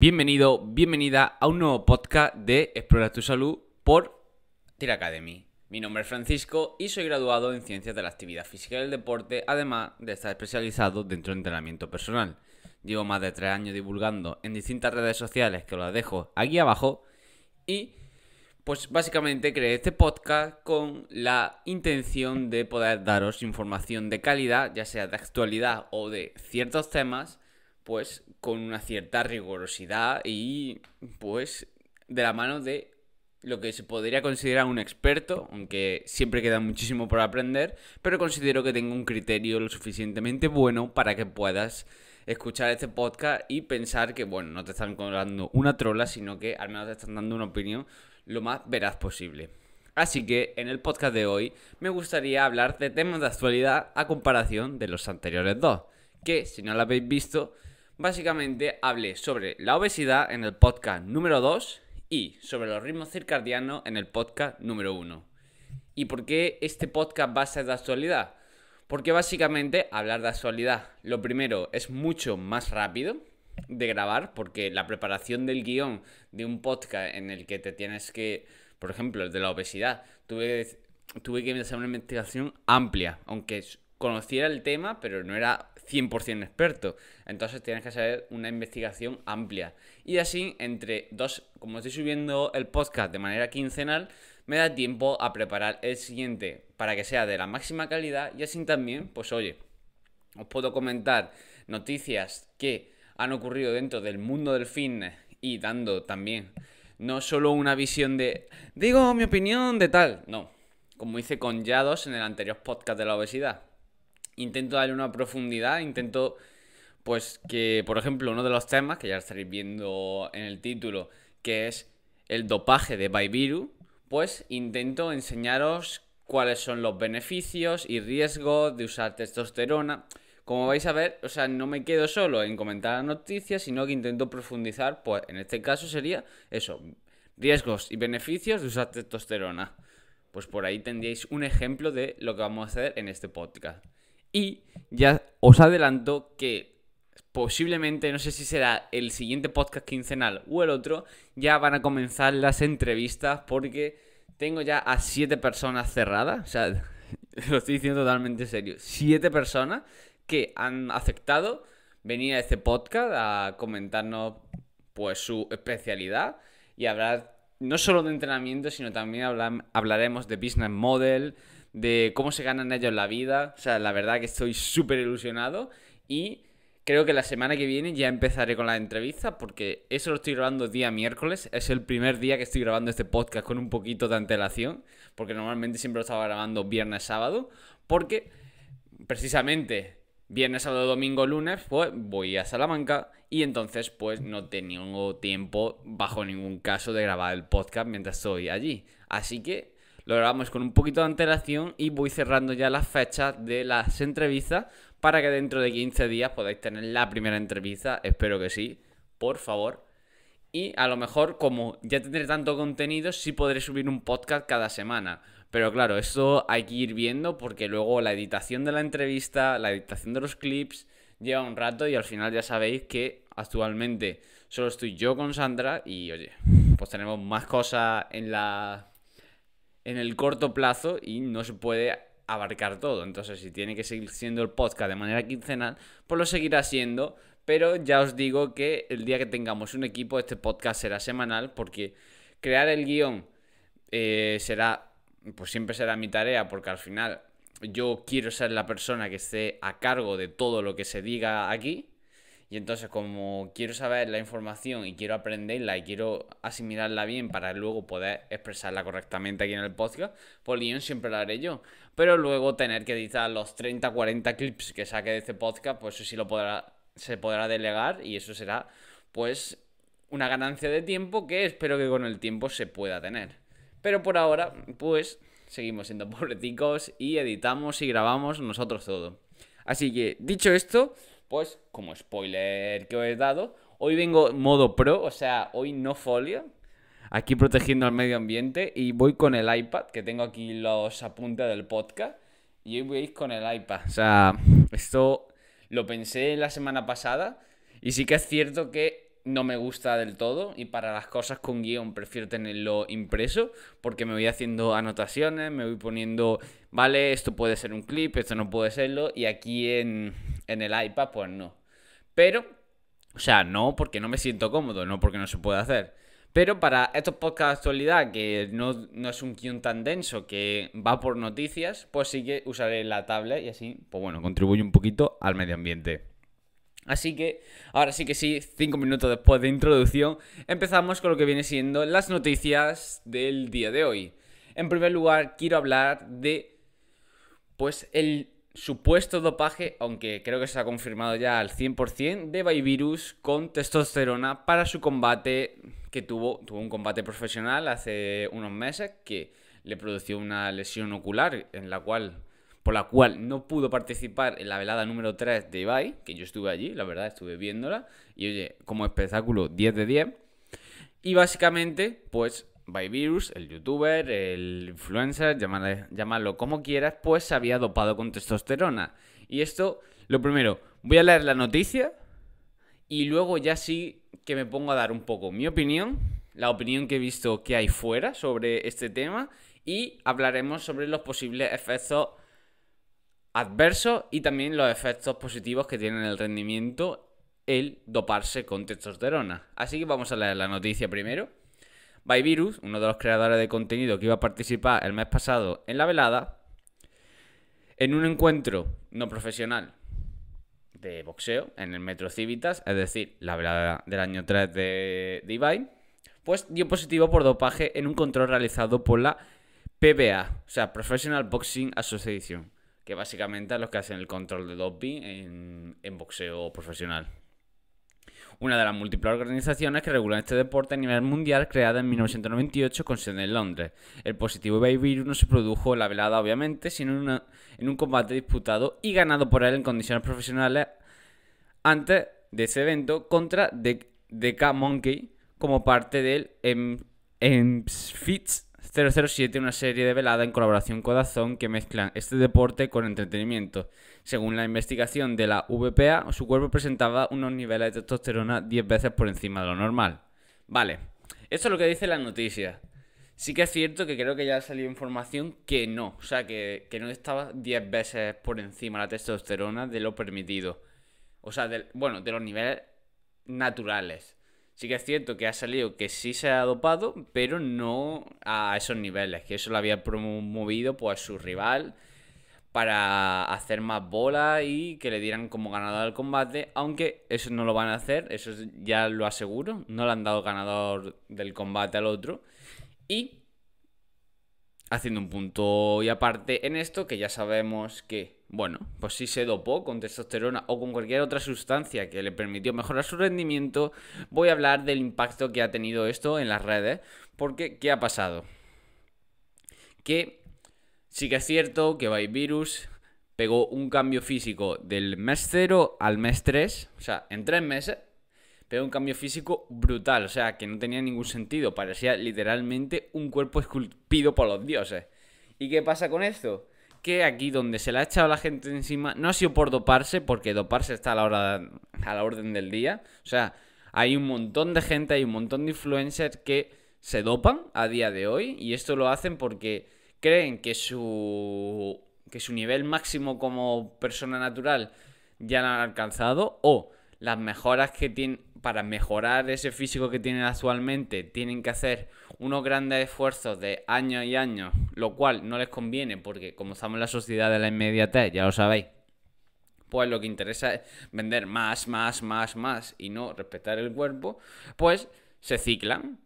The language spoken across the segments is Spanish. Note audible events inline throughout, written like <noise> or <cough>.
Bienvenido, bienvenida a un nuevo podcast de Explora tu Salud por Tira Academy. Mi nombre es Francisco y soy graduado en Ciencias de la Actividad Física y el Deporte, además de estar especializado dentro de entrenamiento personal. Llevo más de tres años divulgando en distintas redes sociales que las dejo aquí abajo y pues básicamente creé este podcast con la intención de poder daros información de calidad, ya sea de actualidad o de ciertos temas, pues con una cierta rigurosidad y pues de la mano de lo que se podría considerar un experto, aunque siempre queda muchísimo por aprender, pero considero que tengo un criterio lo suficientemente bueno para que puedas escuchar este podcast y pensar que, bueno, no te están contando una trola, sino que al menos te están dando una opinión lo más veraz posible. Así que en el podcast de hoy me gustaría hablar de temas de actualidad a comparación de los anteriores dos, que si no lo habéis visto, Básicamente hablé sobre la obesidad en el podcast número 2 y sobre los ritmos circadianos en el podcast número 1. ¿Y por qué este podcast va a ser de actualidad? Porque básicamente hablar de actualidad, lo primero, es mucho más rápido de grabar, porque la preparación del guión de un podcast en el que te tienes que, por ejemplo, el de la obesidad, tuve, tuve que hacer una investigación amplia, aunque conociera el tema, pero no era 100% experto. Entonces tienes que hacer una investigación amplia. Y así, entre dos, como estoy subiendo el podcast de manera quincenal, me da tiempo a preparar el siguiente para que sea de la máxima calidad y así también, pues oye, os puedo comentar noticias que han ocurrido dentro del mundo del fitness y dando también no solo una visión de digo mi opinión de tal, no, como hice con Yados en el anterior podcast de la obesidad intento darle una profundidad, intento pues que, por ejemplo, uno de los temas que ya estaréis viendo en el título, que es el dopaje de Baibiru, pues intento enseñaros cuáles son los beneficios y riesgos de usar testosterona. Como vais a ver, o sea, no me quedo solo en comentar las noticias, sino que intento profundizar, pues en este caso sería eso, riesgos y beneficios de usar testosterona. Pues por ahí tendríais un ejemplo de lo que vamos a hacer en este podcast. Y ya os adelanto que posiblemente, no sé si será el siguiente podcast quincenal o el otro, ya van a comenzar las entrevistas porque tengo ya a siete personas cerradas. O sea, <laughs> lo estoy diciendo totalmente serio. Siete personas que han aceptado venir a este podcast a comentarnos pues su especialidad y hablar no solo de entrenamiento, sino también hablaremos de business model, de cómo se ganan ellos la vida. O sea, la verdad que estoy súper ilusionado y creo que la semana que viene ya empezaré con la entrevista porque eso lo estoy grabando día miércoles. Es el primer día que estoy grabando este podcast con un poquito de antelación porque normalmente siempre lo estaba grabando viernes, sábado. Porque precisamente viernes, sábado, domingo, lunes, pues voy a Salamanca y entonces pues no tengo tiempo bajo ningún caso de grabar el podcast mientras estoy allí. Así que lo grabamos con un poquito de antelación y voy cerrando ya las fechas de las entrevistas para que dentro de 15 días podáis tener la primera entrevista, espero que sí, por favor. Y a lo mejor como ya tendré tanto contenido, sí podré subir un podcast cada semana. Pero claro, esto hay que ir viendo porque luego la editación de la entrevista, la editación de los clips, lleva un rato y al final ya sabéis que actualmente solo estoy yo con Sandra y oye, pues tenemos más cosas en la en el corto plazo y no se puede abarcar todo. Entonces, si tiene que seguir siendo el podcast de manera quincenal, pues lo seguirá siendo. Pero ya os digo que el día que tengamos un equipo, este podcast será semanal porque crear el guión eh, será, pues siempre será mi tarea porque al final yo quiero ser la persona que esté a cargo de todo lo que se diga aquí. Y entonces como quiero saber la información y quiero aprenderla y quiero asimilarla bien para luego poder expresarla correctamente aquí en el podcast, pues guión siempre lo haré yo. Pero luego tener que editar los 30, 40 clips que saque de este podcast, pues eso sí lo podrá, se podrá delegar y eso será pues una ganancia de tiempo que espero que con el tiempo se pueda tener. Pero por ahora, pues seguimos siendo <laughs> pobreticos y editamos y grabamos nosotros todo. Así que, dicho esto, pues, como spoiler que os he dado, hoy vengo modo pro, o sea, hoy no folio, aquí protegiendo al medio ambiente y voy con el iPad, que tengo aquí los apuntes del podcast, y hoy voy a ir con el iPad. O sea, esto lo pensé la semana pasada y sí que es cierto que no me gusta del todo y para las cosas con guión prefiero tenerlo impreso porque me voy haciendo anotaciones, me voy poniendo, vale, esto puede ser un clip, esto no puede serlo y aquí en, en el iPad pues no. Pero, o sea, no porque no me siento cómodo, no porque no se puede hacer. Pero para estos podcasts de actualidad, que no, no es un guión tan denso, que va por noticias, pues sí que usaré la tablet y así, pues bueno, contribuye un poquito al medio ambiente. Así que, ahora sí que sí, cinco minutos después de introducción, empezamos con lo que viene siendo las noticias del día de hoy. En primer lugar, quiero hablar de, pues, el supuesto dopaje, aunque creo que se ha confirmado ya al 100%, de Baivirus con testosterona para su combate que tuvo, tuvo un combate profesional hace unos meses que le produjo una lesión ocular en la cual por la cual no pudo participar en la velada número 3 de Ibai, que yo estuve allí, la verdad, estuve viéndola, y oye, como espectáculo 10 de 10. Y básicamente, pues Virus, el youtuber, el influencer, llamarlo como quieras, pues se había dopado con testosterona. Y esto, lo primero, voy a leer la noticia y luego ya sí que me pongo a dar un poco mi opinión, la opinión que he visto que hay fuera sobre este tema y hablaremos sobre los posibles efectos Adverso y también los efectos positivos que tiene en el rendimiento el doparse con testosterona. Así que vamos a leer la noticia primero. Virus, uno de los creadores de contenido que iba a participar el mes pasado en la velada, en un encuentro no profesional de boxeo en el Metro Civitas, es decir, la velada del año 3 de, Divine, pues dio positivo por dopaje en un control realizado por la PBA, o sea, Professional Boxing Association que básicamente a los que hacen el control de doping en, en boxeo profesional. Una de las múltiples organizaciones que regulan este deporte a nivel mundial, creada en 1998 con sede en Londres. El positivo baby virus no se produjo en la velada, obviamente, sino en, en un combate disputado y ganado por él en condiciones profesionales antes de ese evento contra DK Monkey como parte del en 007, una serie de velada en colaboración con Dazón que mezclan este deporte con entretenimiento. Según la investigación de la VPA, su cuerpo presentaba unos niveles de testosterona 10 veces por encima de lo normal. Vale, esto es lo que dice la noticia. Sí que es cierto que creo que ya ha salido información que no, o sea, que, no estaba 10 veces por encima la testosterona de lo permitido. O sea, bueno, de los niveles naturales. Sí que es cierto que ha salido que sí se ha dopado, pero no a esos niveles, que eso lo había promovido pues a su rival para hacer más bola y que le dieran como ganador del combate, aunque eso no lo van a hacer, eso ya lo aseguro, no le han dado ganador del combate al otro. Y haciendo un punto y aparte en esto, que ya sabemos que bueno, pues si se dopó con testosterona o con cualquier otra sustancia que le permitió mejorar su rendimiento, voy a hablar del impacto que ha tenido esto en las redes, porque ¿qué ha pasado? Que sí que es cierto que Virus pegó un cambio físico del mes 0 al mes 3, o sea, en 3 meses, pegó un cambio físico brutal, o sea, que no tenía ningún sentido, parecía literalmente un cuerpo esculpido por los dioses. ¿Y qué pasa con esto? que aquí donde se la ha echado la gente encima no ha sido por doparse, porque doparse está a la, hora, a la orden del día. O sea, hay un montón de gente, hay un montón de influencers que se dopan a día de hoy y esto lo hacen porque creen que su, que su nivel máximo como persona natural ya lo han alcanzado o las mejoras que tienen para mejorar ese físico que tienen actualmente, tienen que hacer unos grandes esfuerzos de años y años, lo cual no les conviene porque como estamos en la sociedad de la inmediatez, ya lo sabéis, pues lo que interesa es vender más, más, más, más y no respetar el cuerpo, pues se ciclan.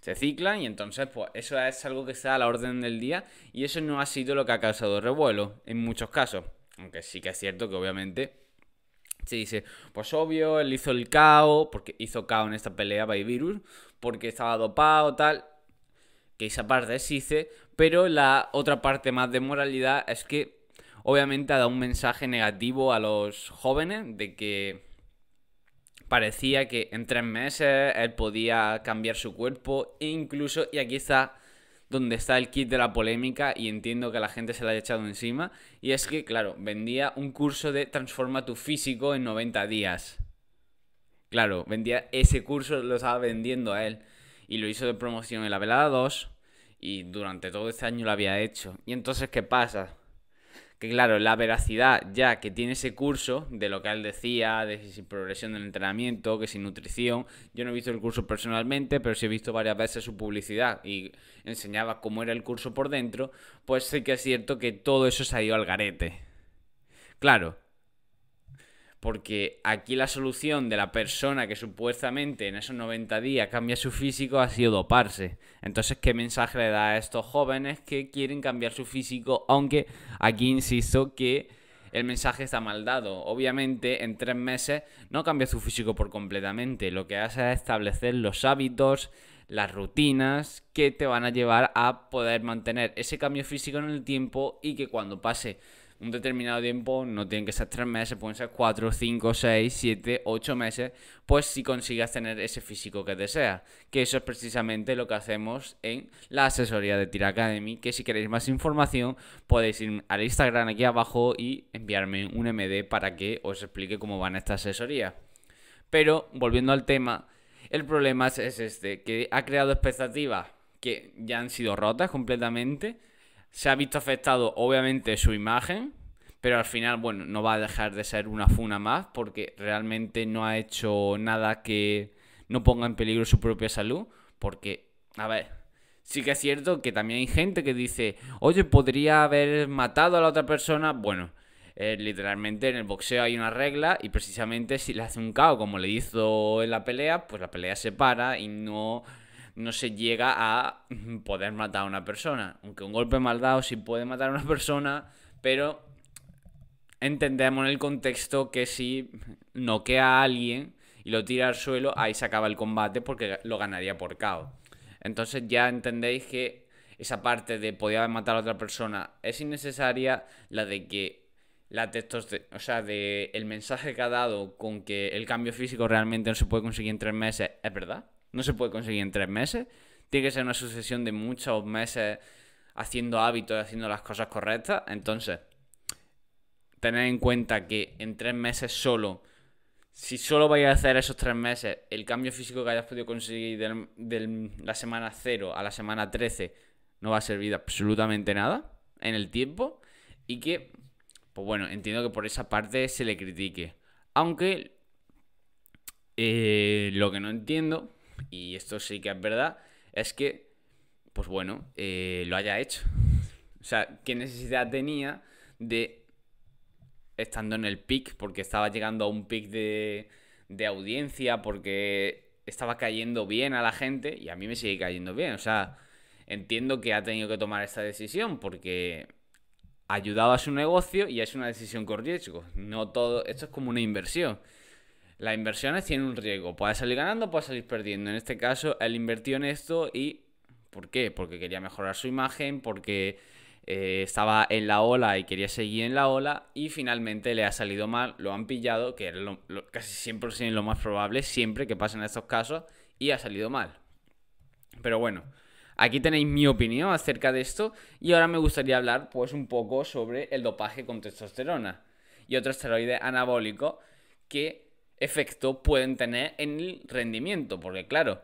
Se ciclan y entonces pues eso es algo que está a la orden del día y eso no ha sido lo que ha causado revuelo en muchos casos. Aunque sí que es cierto que obviamente se dice, pues obvio, él hizo el KO, porque hizo KO en esta pelea by Virus, porque estaba dopado, tal. Que esa parte se hice. pero la otra parte más de moralidad es que obviamente ha dado un mensaje negativo a los jóvenes de que parecía que en tres meses él podía cambiar su cuerpo e incluso, y aquí está donde está el kit de la polémica y entiendo que la gente se la haya echado encima. Y es que, claro, vendía un curso de transforma tu físico en 90 días. Claro, vendía ese curso, lo estaba vendiendo a él. Y lo hizo de promoción en la velada 2 y durante todo este año lo había hecho. Y entonces, ¿qué pasa? que claro, la veracidad ya que tiene ese curso de lo que él decía, de sin progresión del entrenamiento, que sin nutrición, yo no he visto el curso personalmente, pero sí he visto varias veces su publicidad y enseñaba cómo era el curso por dentro, pues sí que es cierto que todo eso se ha ido al garete. Claro, porque aquí la solución de la persona que supuestamente en esos 90 días cambia su físico ha sido doparse. Entonces, ¿qué mensaje le da a estos jóvenes que quieren cambiar su físico? Aunque aquí insisto que el mensaje está mal dado. Obviamente, en tres meses no cambia su físico por completamente. Lo que hace es establecer los hábitos, las rutinas que te van a llevar a poder mantener ese cambio físico en el tiempo y que cuando pase un determinado tiempo, no tienen que ser tres meses, pueden ser cuatro, cinco, seis, siete, ocho meses, pues si consigas tener ese físico que deseas. Que eso es precisamente lo que hacemos en la asesoría de Tira Academy, que si queréis más información podéis ir al Instagram aquí abajo y enviarme un MD para que os explique cómo van esta asesoría. Pero volviendo al tema, el problema es este, que ha creado expectativas que ya han sido rotas completamente se ha visto afectado obviamente su imagen, pero al final, bueno, no va a dejar de ser una funa más porque realmente no ha hecho nada que no ponga en peligro su propia salud, porque, a ver, sí que es cierto que también hay gente que dice, oye, podría haber matado a la otra persona, bueno. Eh, literalmente en el boxeo hay una regla y precisamente si le hace un KO como le hizo en la pelea, pues la pelea se para y no no se llega a poder matar a una persona. Aunque un golpe mal dado sí puede matar a una <laughs> persona, pero entendemos en el contexto que si noquea a alguien y lo tira al suelo, ahí se acaba el combate porque lo ganaría por KO. Entonces ya entendéis que esa parte de poder matar a otra persona es innecesaria, la de que la de, o sea, de el mensaje que ha dado con que el cambio físico realmente no se puede conseguir en tres meses, es verdad. No se puede conseguir en tres meses. Tiene que ser una sucesión de muchos meses haciendo hábitos, haciendo las cosas correctas. Entonces, tener en cuenta que en tres meses solo, si solo vais a hacer esos tres meses, el cambio físico que hayas podido conseguir de la semana 0 a la semana 13 no va a servir absolutamente nada en el tiempo. Y que, pues bueno, entiendo que por esa parte se le critique. Aunque eh, lo que no entiendo y esto sí que es verdad, es que, pues bueno, eh, lo haya hecho. O sea, ¿qué necesidad tenía de, estando en el pic, porque estaba llegando a un pic de, audiencia, porque estaba cayendo bien a la gente, y a mí me sigue cayendo bien, o sea, entiendo que ha tenido que tomar esta decisión, porque ayudaba a su negocio y es una decisión con riesgo. No todo, esto es como una inversión las inversiones tienen un riesgo. Puede salir ganando, puede salir perdiendo. En este caso, él invirtió en esto y... ¿Por qué? Porque quería mejorar su imagen, porque eh, estaba en la ola y quería seguir en la ola y finalmente le ha salido mal, lo han pillado, que era casi siempre es lo más probable, siempre que pasen estos casos, y ha salido mal. Pero bueno, aquí tenéis mi opinión acerca de esto y ahora me gustaría hablar pues un poco sobre el dopaje con testosterona y otro esteroide anabólico que efecto pueden tener en el rendimiento. Porque claro,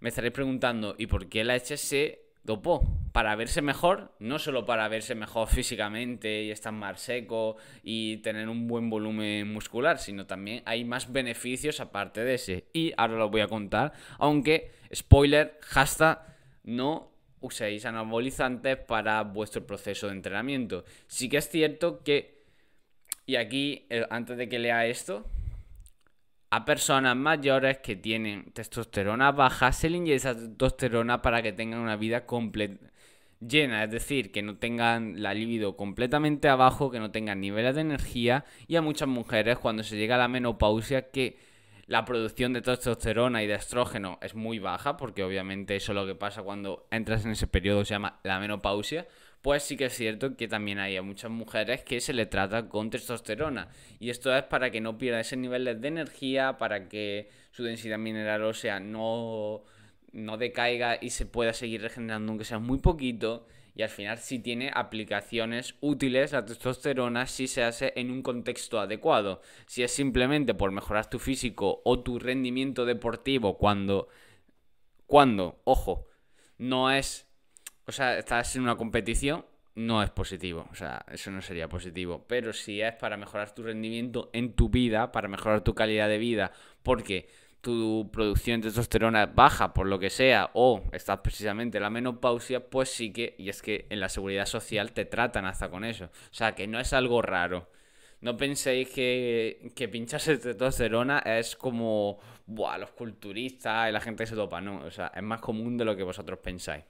me estaréis preguntando, ¿y por qué la HS se dopó? Para verse mejor, no solo para verse mejor físicamente y estar más seco y tener un buen volumen muscular, sino también hay más beneficios aparte de ese. Y ahora lo voy a contar, aunque, spoiler, hasta no uséis anabolizantes para vuestro proceso de entrenamiento. Sí que es cierto que, y aquí, eh, antes de que lea esto, a personas mayores que tienen testosterona baja, se le inyecta testosterona para que tengan una vida completa llena, es decir, que no tengan la libido completamente abajo, que no tengan niveles de energía y a muchas mujeres cuando se llega a la menopausia que la producción de testosterona y de estrógeno es muy baja, porque obviamente eso es lo que pasa cuando entras en ese periodo, se llama la menopausia, pues sí que es cierto que también hay a muchas mujeres que se le trata con testosterona. Y esto es para que no pierda ese nivel de energía, para que su densidad mineral ósea no, no decaiga y se pueda seguir regenerando aunque sea muy poquito. Y al final sí tiene aplicaciones útiles a testosterona si se hace en un contexto adecuado. Si es simplemente por mejorar tu físico o tu rendimiento deportivo cuando... Cuando, ojo, no es o sea, estás en una competición, no es positivo. O sea, eso no sería positivo. Pero si es para mejorar tu rendimiento en tu vida, para mejorar tu calidad de vida, porque tu producción de testosterona es baja por lo que sea o estás precisamente en la menopausia, pues sí que, y es que en la seguridad social te tratan hasta con eso. O sea, que no es algo raro. No penséis que, que pincharse testosterona es como, buah, los culturistas y la gente se topa, no. O sea, es más común de lo que vosotros pensáis.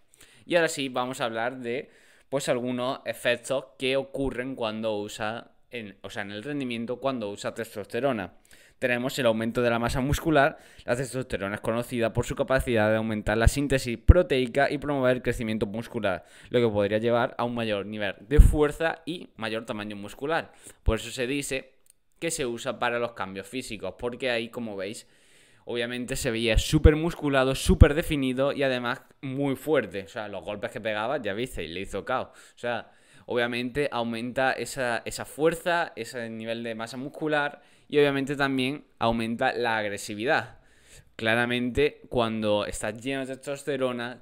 Y ahora sí, vamos a hablar de pues algunos efectos que ocurren cuando usa, en, o sea, en el rendimiento cuando usa testosterona. Tenemos el aumento de la masa muscular. La testosterona es conocida por su capacidad de aumentar la síntesis proteica y promover el crecimiento muscular, lo que podría llevar a un mayor nivel de fuerza y mayor tamaño muscular. Por eso se dice que se usa para los cambios físicos, porque ahí, como veis, obviamente se veía súper musculado, súper definido y además muy fuerte. O sea, los golpes que pegaba, ya viste, y le hizo caos. O sea, obviamente aumenta esa, esa fuerza, ese nivel de masa muscular y obviamente también aumenta la agresividad. Claramente, cuando estás lleno de testosterona,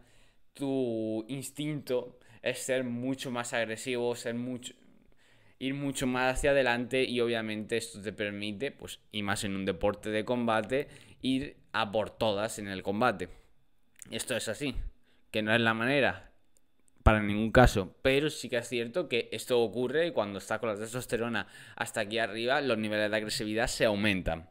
tu instinto es ser mucho más agresivo, ser mucho ir mucho más hacia adelante y obviamente esto te permite, pues, y más en un deporte de combate, ir a por todas en el combate. Esto es así, que no es la manera para ningún caso, pero sí que es cierto que esto ocurre cuando está con la testosterona hasta aquí arriba, los niveles de agresividad se aumentan.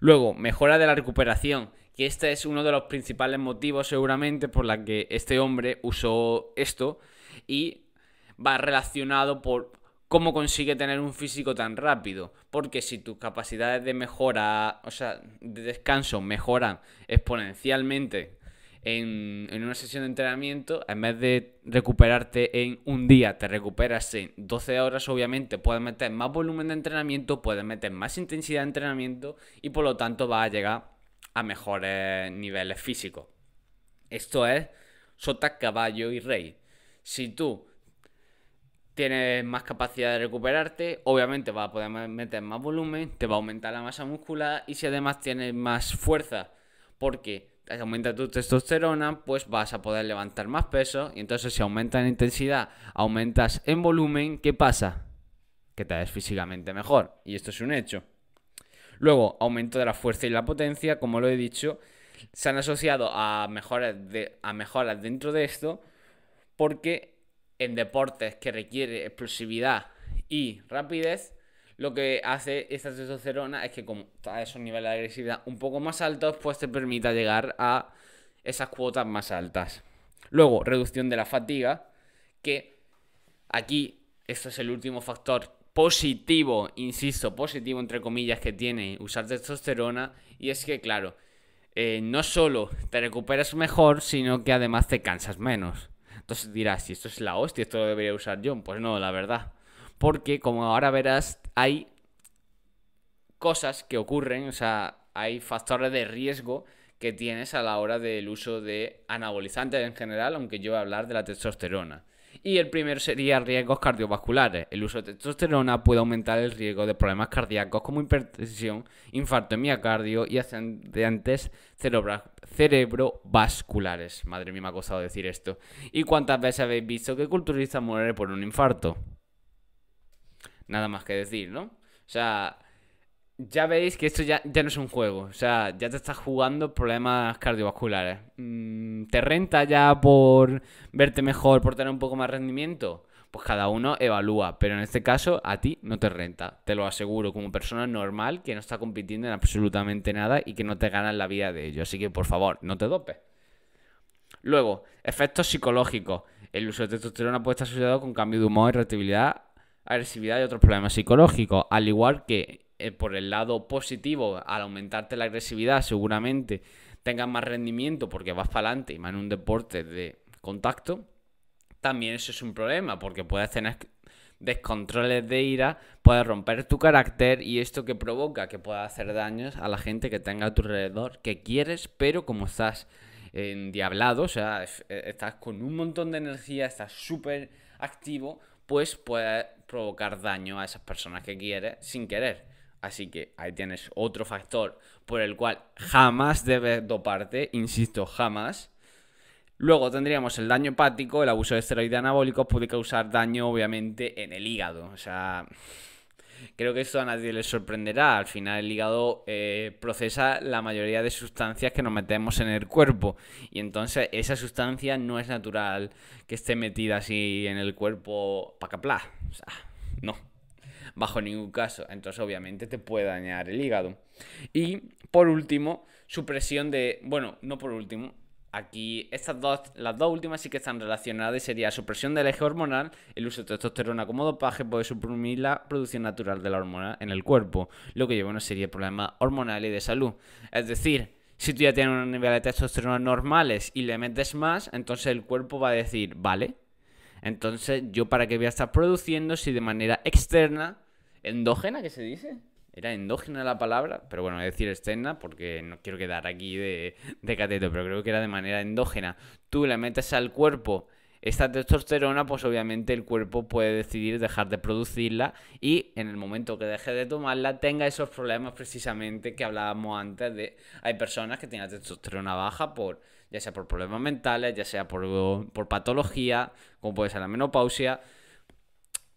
Luego, mejora de la recuperación, que este es uno de los principales motivos seguramente por la que este hombre usó esto y va relacionado por cómo consigue tener un físico tan rápido. Porque si tus capacidades de mejora, o sea, de descanso mejoran exponencialmente en, una sesión de entrenamiento, en vez de recuperarte en un día, te recuperas en 12 horas, obviamente puedes meter más volumen de entrenamiento, puedes meter más intensidad de entrenamiento y por lo tanto vas a llegar a mejores niveles físicos. Esto es sota, caballo y rey. Si tú tienes más capacidad de recuperarte, obviamente vas a poder meter más volumen, te va a aumentar la masa muscular y si además tienes más fuerza, porque aumenta tu testosterona, pues vas a poder levantar más peso y entonces si aumenta en intensidad, aumentas en volumen, ¿qué pasa? Que te ves físicamente mejor y esto es un hecho. Luego, aumento de la fuerza y la potencia, como lo he dicho, se han asociado a mejoras, a mejoras dentro de esto porque en deportes que requiere explosividad y rapidez, lo que hace esta testosterona es que como está a esos niveles de agresividad un poco más altos, pues te permita llegar a esas cuotas más altas. Luego, reducción de la fatiga, que aquí, esto es el último factor positivo, insisto, positivo entre comillas que tiene usar testosterona, y es que, claro, eh, no solo te recuperas mejor, sino que además te cansas menos. Entonces dirás, si esto es la hostia, esto lo debería usar John? Pues no, la verdad. Porque como ahora verás, hay cosas que ocurren, o sea, hay factores de riesgo que tienes a la hora del uso de anabolizantes en general, aunque yo voy a hablar de la testosterona. Y el primero sería riesgos cardiovasculares. El uso de testosterona puede aumentar el riesgo de problemas cardíacos como hipertensión, infarto de miocardio y accidentes cerebrovasculares. Madre mía, me ha costado decir esto. ¿Y cuántas veces habéis visto que culturista muere por un infarto? Nada más que decir, ¿no? O sea, ya veis que esto ya, no es un juego. O sea, ya te estás jugando problemas cardiovasculares. Mm, ¿Te renta ya por verte mejor, por tener un poco más rendimiento? Pues cada uno evalúa, pero en este caso a ti no te renta, te lo aseguro, como persona normal que no está compitiendo en absolutamente nada y que no te ganas la vida de ello. Así que por favor, no te dopes. Luego, efectos psicológicos. El uso de testosterona puede estar asociado con cambio de humor, irritabilidad, agresividad y otros problemas psicológicos, al igual que eh, por el lado positivo, al aumentarte la agresividad, seguramente tengas más rendimiento porque vas para adelante y más en un deporte de contacto, también eso es un problema porque puedes tener descontroles de ira, puedes romper tu carácter y esto que provoca que pueda hacer daños a la gente que tenga a tu alrededor, que quieres, pero como estás endiablado, o sea, eh, estás con un montón de energía, estás súper activo, pues puede provocar daño a esas personas que quieres sin querer. Así que ahí tienes otro factor por el cual jamás debes doparte, insisto, jamás. Luego tendríamos el daño hepático, el abuso de esteroides anabólicos puede causar daño obviamente en el hígado. O sea, creo que esto a nadie le sorprenderá. Al final el hígado eh, procesa la mayoría de sustancias que nos metemos en el cuerpo. Y entonces esa sustancia no es natural que esté metida así en el cuerpo para O sea, no bajo ningún caso. Entonces obviamente te puede dañar el hígado. Y por último, supresión de, bueno, no por último, Aquí estas dos, las dos últimas sí que están relacionadas sería supresión del eje hormonal, el uso de testosterona como dopaje puede suprimir la producción natural de la hormona en el cuerpo, lo que lleva a una serie de problemas hormonales y de salud. Es decir, si tú ya tienes un nivel de testosterona normales y le metes más, entonces el cuerpo va a decir, vale, entonces yo para qué voy a estar produciendo si de manera externa endógena que se dice. Era endógena la palabra, pero bueno, voy a decir externa porque no quiero quedar aquí de, de cateto, pero creo que era de manera endógena. Tú le metes al cuerpo esta testosterona, pues obviamente el cuerpo puede decidir dejar de producirla y en el momento que deje de tomarla tenga esos problemas precisamente que hablábamos antes de hay personas que tienen testosterona baja por ya sea por problemas mentales, ya sea por, por patología, como puede ser la menopausia,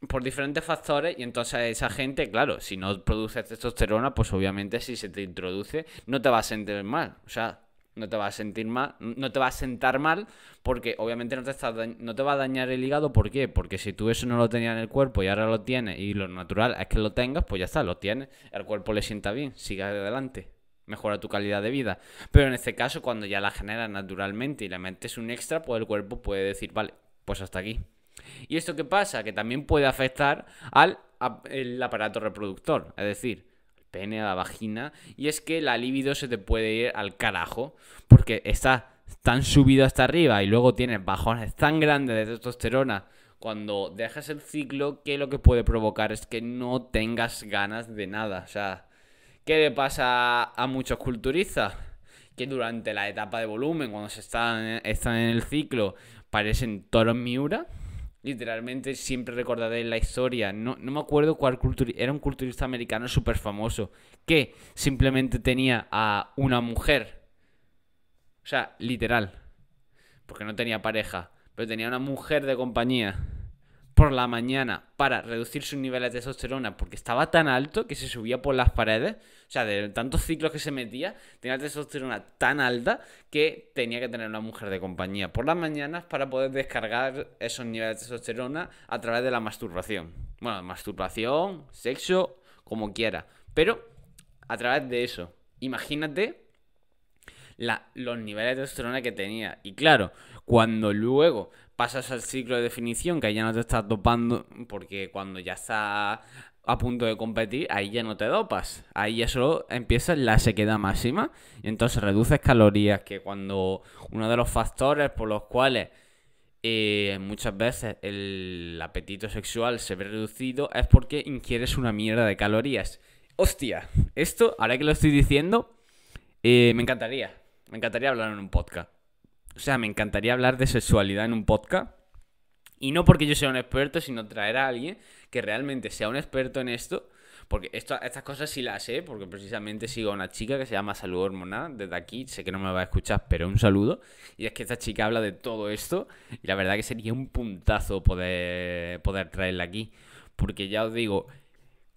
por diferentes factores y entonces esa gente, claro, si no produce testosterona, pues obviamente si se te introduce no te va a sentir mal, o sea, no te va a sentir mal, no te va a sentar mal porque obviamente no te, no te va a dañar el hígado, ¿por qué? Porque si tú eso no lo tenías en el cuerpo y ahora lo tienes y lo natural es que lo tengas, pues ya está, lo tienes, el cuerpo le sienta bien, sigue adelante. Mejora tu calidad de vida. Pero en este caso, cuando ya la generas naturalmente y la metes un extra, pues el cuerpo puede decir, vale, pues hasta aquí. ¿Y esto qué pasa? Que también puede afectar al aparato reproductor, es decir, el pene, la vagina, y es que la libido se te puede ir al carajo, porque está tan subido hasta arriba y luego tienes bajones tan grandes de testosterona cuando dejas el ciclo que lo que puede provocar es que no tengas ganas de nada, o sea, ¿qué le pasa a muchos culturistas? Que durante la etapa de volumen, cuando están, están en el ciclo, parecen toros miura Literalmente siempre recordaré la historia. No, no me acuerdo cuál culturista. Era un culturista americano súper famoso. Que simplemente tenía a una mujer. O sea, literal. Porque no tenía pareja. Pero tenía una mujer de compañía por la mañana para reducir sus niveles de testosterona porque estaba tan alto que se subía por las paredes, o sea, de tantos ciclos que se metía, tenía testosterona tan alta que tenía que tener una mujer de compañía por las mañanas para poder descargar esos niveles de testosterona a través de la masturbación. Bueno, masturbación, sexo, como quiera, pero a través de eso. Imagínate los niveles de testosterona que tenía. Y claro, cuando luego pasas al ciclo de definición, que ahí ya no te estás dopando, porque cuando ya está a punto de competir, ahí ya no te dopas. Ahí ya solo empieza la sequedad máxima. Y entonces reduces calorías, que cuando uno de los factores por los cuales eh, muchas veces el apetito sexual se ve reducido es porque inquieres una mierda de calorías. Hostia, esto, ahora que lo estoy diciendo, eh, me encantaría. Me encantaría hablar en un podcast. O sea, me encantaría hablar de sexualidad en un podcast. Y no porque yo sea un experto, sino traer a alguien que realmente sea un experto en esto. Porque estas cosas sí las sé, porque precisamente sigo a una chica que se llama Salud Hormonal. Desde aquí sé que no me va a escuchar, pero un saludo. Y es que esta chica habla de todo esto. Y la verdad que sería un puntazo poder, poder traerla aquí. Porque ya os digo,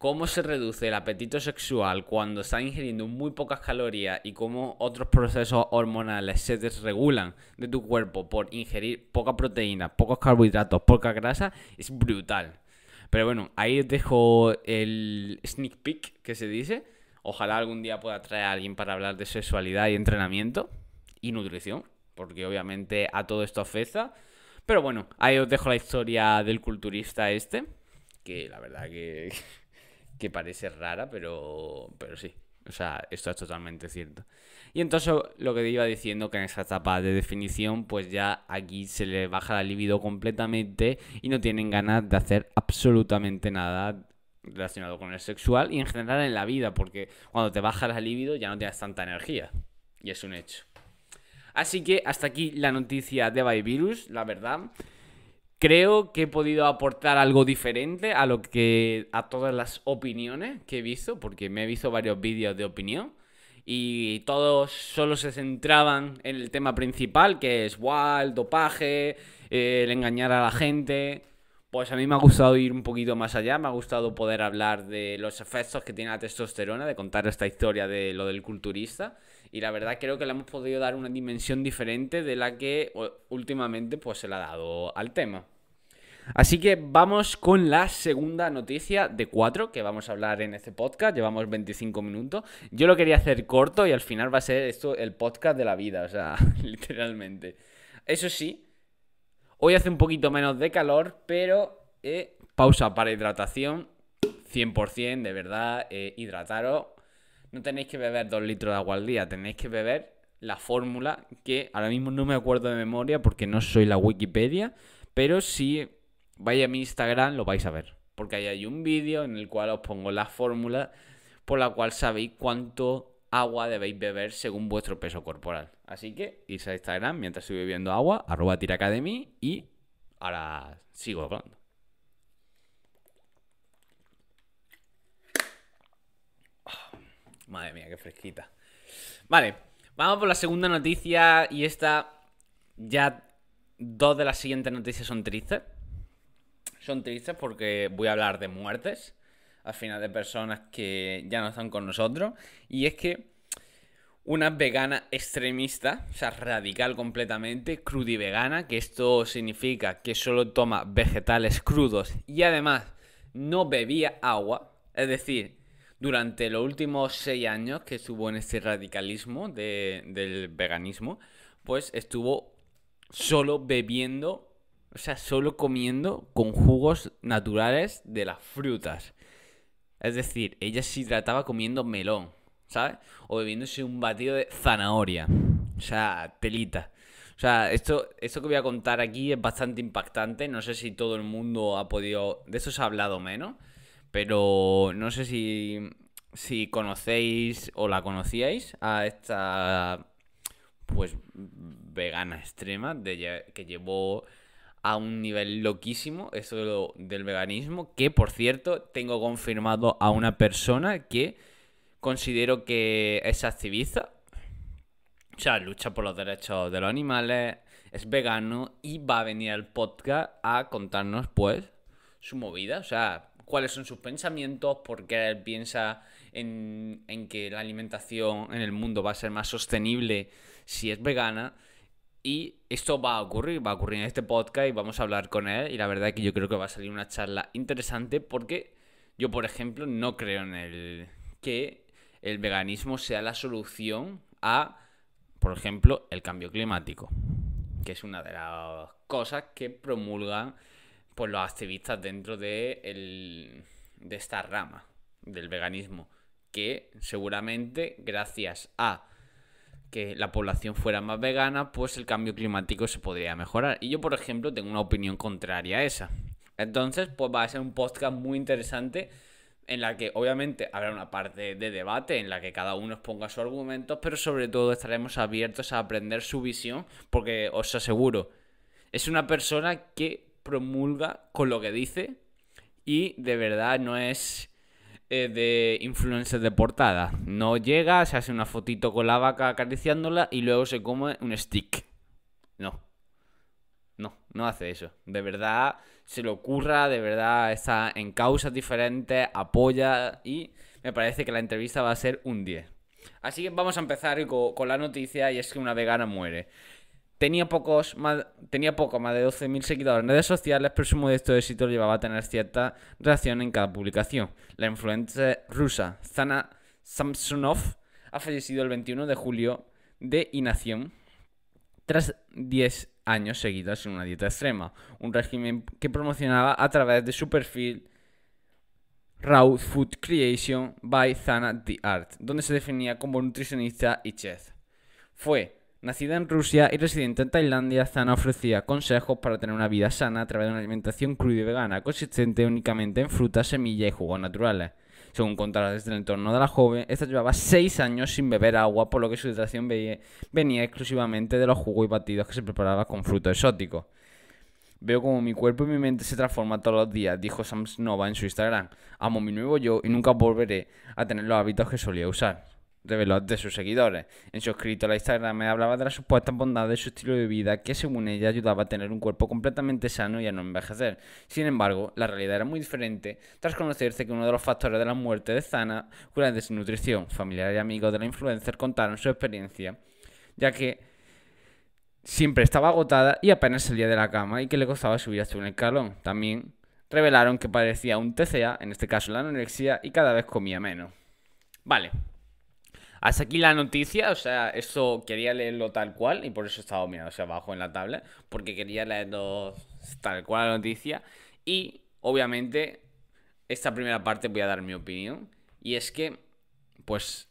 cómo se reduce el apetito sexual cuando está ingiriendo muy pocas calorías y cómo otros procesos hormonales se desregulan de tu cuerpo por ingerir poca proteína, pocos carbohidratos, poca grasa, es brutal. Pero bueno, ahí os dejo el sneak peek que se dice. Ojalá algún día pueda traer a alguien para hablar de sexualidad y entrenamiento y nutrición, porque obviamente a todo esto afecta. Pero bueno, ahí os dejo la historia del culturista este, que la verdad que que parece rara, pero, pero sí. O sea, esto es totalmente cierto. Y entonces lo que iba diciendo que en esa etapa de definición, pues ya aquí se le baja la libido completamente y no tienen ganas de hacer absolutamente nada relacionado con el sexual y en general en la vida, porque cuando te baja la libido ya no tienes tanta energía. Y es un hecho. Así que hasta aquí la noticia de Virus, la verdad. Creo que he podido aportar algo diferente a lo que a todas las opiniones que he visto, porque me he visto varios vídeos de opinión y todos solo se centraban en el tema principal, que es wow, el dopaje, eh, el engañar a la gente. Pues a mí me ha gustado ir un poquito más allá, me ha gustado poder hablar de los efectos que tiene la testosterona, de contar esta historia de lo del culturista y la verdad creo que le hemos podido dar una dimensión diferente de la que últimamente pues se le ha dado al tema. Así que vamos con la segunda noticia de cuatro que vamos a hablar en este podcast. Llevamos 25 minutos. Yo lo quería hacer corto y al final va a ser esto el podcast de la vida, o sea, <laughs> literalmente. Eso sí, hoy hace un poquito menos de calor, pero eh, pausa para hidratación. 100% de verdad, eh, hidrataros, no tenéis que beber dos litros de agua al día, tenéis que beber la fórmula que ahora mismo no me acuerdo de memoria porque no soy la Wikipedia, pero si vais a mi Instagram lo vais a ver, porque ahí hay un vídeo en el cual os pongo la fórmula por la cual sabéis cuánto agua debéis beber según vuestro peso corporal. Así que irse a Instagram mientras estoy bebiendo agua, arroba tiracademy y ahora sigo hablando. Madre mía, qué fresquita. Vale, vamos por la segunda noticia y esta ya dos de las siguientes noticias son tristes. Son tristes porque voy a hablar de muertes, al final de personas que ya no están con nosotros. Y es que una vegana extremista, o sea, radical completamente, crudivegana, que esto significa que solo toma vegetales crudos y además no bebía agua, es decir, durante los últimos seis años que estuvo en este radicalismo de, del veganismo, pues estuvo solo bebiendo, o sea, solo comiendo con jugos naturales de las frutas. Es decir, ella se hidrataba comiendo melón, ¿sabes? O bebiéndose un batido de zanahoria. O sea, telita. O sea, esto, esto que voy a contar aquí es bastante impactante. No sé si todo el mundo ha podido. De eso se ha hablado menos. Pero no sé si, conocéis o la conocíais a esta pues vegana extrema de, que llevó a un nivel loquísimo eso del veganismo, que por cierto tengo confirmado a una persona que considero que es activista, o sea, lucha por los derechos de los animales, es vegano y va a venir al podcast a contarnos pues su movida, o sea, cuáles son sus pensamientos, por qué él piensa en, que la alimentación en el mundo va a ser más sostenible si es vegana. Y esto va a ocurrir, va a ocurrir en este podcast y vamos a hablar con él. Y la verdad es que yo creo que va a salir una charla interesante porque yo, por ejemplo, no creo en el que el veganismo sea la solución a, por ejemplo, el cambio climático, que es una de las cosas que promulgan pues los activistas dentro de, el, de esta rama del veganismo, que seguramente gracias a que la población fuera más vegana, pues el cambio climático se podría mejorar. Y yo, por ejemplo, tengo una opinión contraria a esa. Entonces, pues va a ser un podcast muy interesante en la que obviamente habrá una parte de debate en la que cada uno exponga su argumentos, pero sobre todo estaremos abiertos a aprender su visión, porque os aseguro, es una persona que promulga con lo que dice y de verdad no es eh, de influencer de portada. No llega, se hace una fotito con la vaca acariciándola y luego se come un stick. No. No, no hace eso. De verdad se le ocurra, de verdad está en causas diferentes, apoya y me parece que la entrevista va a ser un 10. Así que vamos a empezar con la noticia y es que una vegana muere. Tenía, pocos, tenía poco, más de 12.000 seguidores en redes sociales, pero su modesto éxito llevaba a tener cierta reacción en cada publicación. La influencer rusa Zana Samsonov ha fallecido el 21 de julio de inacción tras 10 años seguidos en una dieta extrema, un régimen que promocionaba a través de su perfil Raw Food Creation by Zana The Art, donde se definía como nutricionista y chef. Fue Nacida en Rusia y residente en Tailandia, Zana ofrecía consejos para tener una vida sana a través de una alimentación cruda y vegana, consistente únicamente en frutas, semillas y jugos naturales. Según contaba desde el entorno de la joven, esta llevaba 6 años sin beber agua, por lo que su hidratación venía exclusivamente de los jugos y batidos que se preparaba con frutos exóticos. Veo como mi cuerpo y mi mente se transforman todos los días, dijo Samsnova en su Instagram. Amo mi nuevo yo y nunca volveré a tener los hábitos que solía usar reveló de sus seguidores. En su escrito a la Instagram me hablaba de la supuesta bondad de su estilo de vida que según ella ayudaba a tener un cuerpo completamente sano y a no envejecer. Sin embargo, la realidad era muy diferente tras conocerse que uno de los factores de la muerte de Zana fue la desnutrición. Familiares y amigos de la influencer contaron su experiencia, ya que siempre estaba agotada y apenas salía de la cama y que le costaba subir hasta un escalón. También revelaron que parecía un TCA, en este caso la anorexia, y cada vez comía menos. Vale, hasta aquí la noticia, o sea, eso quería leerlo tal cual y por eso estaba mirando hacia abajo en la tabla, porque quería leerlo tal cual la noticia. Y obviamente, esta primera parte voy a dar mi opinión, y es que, pues,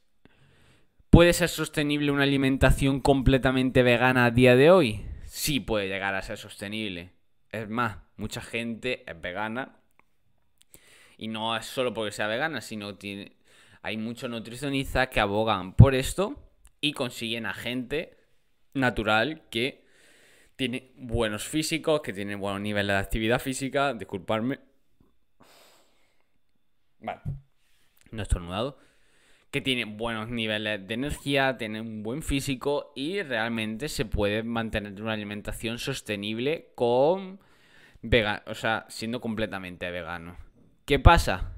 ¿puede ser sostenible una alimentación completamente vegana a día de hoy? Sí puede llegar a ser sostenible. Es más, mucha gente es vegana. Y no es solo porque sea vegana, sino tiene, hay muchos nutricionistas que abogan por esto y consiguen a gente natural que tiene buenos físicos, que tiene buenos niveles de actividad física, disculparme. Vale, no estornudado. Que tiene buenos niveles de energía, tiene un buen físico y realmente se puede mantener una alimentación sostenible con vegano, o sea, siendo completamente vegano. ¿Qué pasa?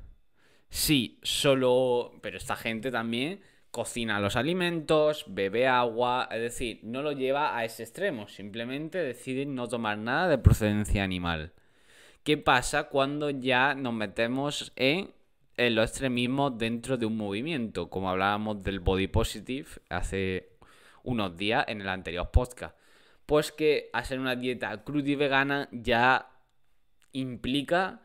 Sí, solo... Pero esta gente también cocina los alimentos, bebe agua, es decir, no lo lleva a ese extremo, simplemente deciden no tomar nada de procedencia animal. ¿Qué pasa cuando ya nos metemos en, en los extremismos dentro de un movimiento? Como hablábamos del body positive hace unos días en el anterior podcast. Pues que hacer una dieta cruda y vegana ya implica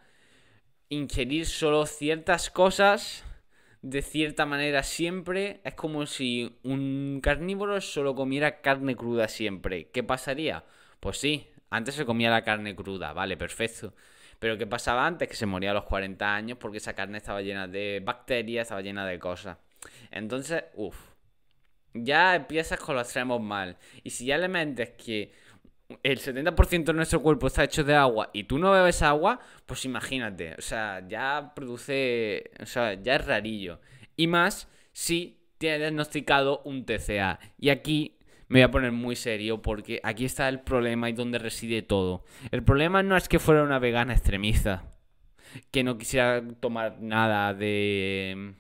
ingerir solo ciertas cosas de cierta manera siempre. Es como si un carnívoro solo comiera carne cruda siempre. ¿Qué pasaría? Pues sí, antes se comía la carne cruda, vale, perfecto. Pero ¿qué pasaba antes? Que se moría a los 40 años porque esa carne estaba llena de bacterias, estaba llena de cosas. Entonces, uff, ya empiezas con los extremos mal. Y si ya le mentes que el 70% de nuestro cuerpo está hecho de agua y tú no bebes agua, pues imagínate, o sea, ya produce, o sea, ya es rarillo. Y más si tiene diagnosticado un TCA. Y aquí me voy a poner muy serio porque aquí está el problema y donde reside todo. El problema no es que fuera una vegana extremista, que no quisiera tomar nada de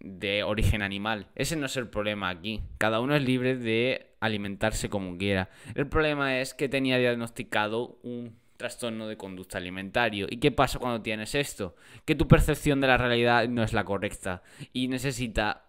de origen animal. Ese no es el problema aquí. Cada uno es libre de alimentarse como quiera. El problema es que tenía diagnosticado un trastorno de conducta alimentario. ¿Y qué pasa cuando tienes esto? Que tu percepción de la realidad no es la correcta y necesita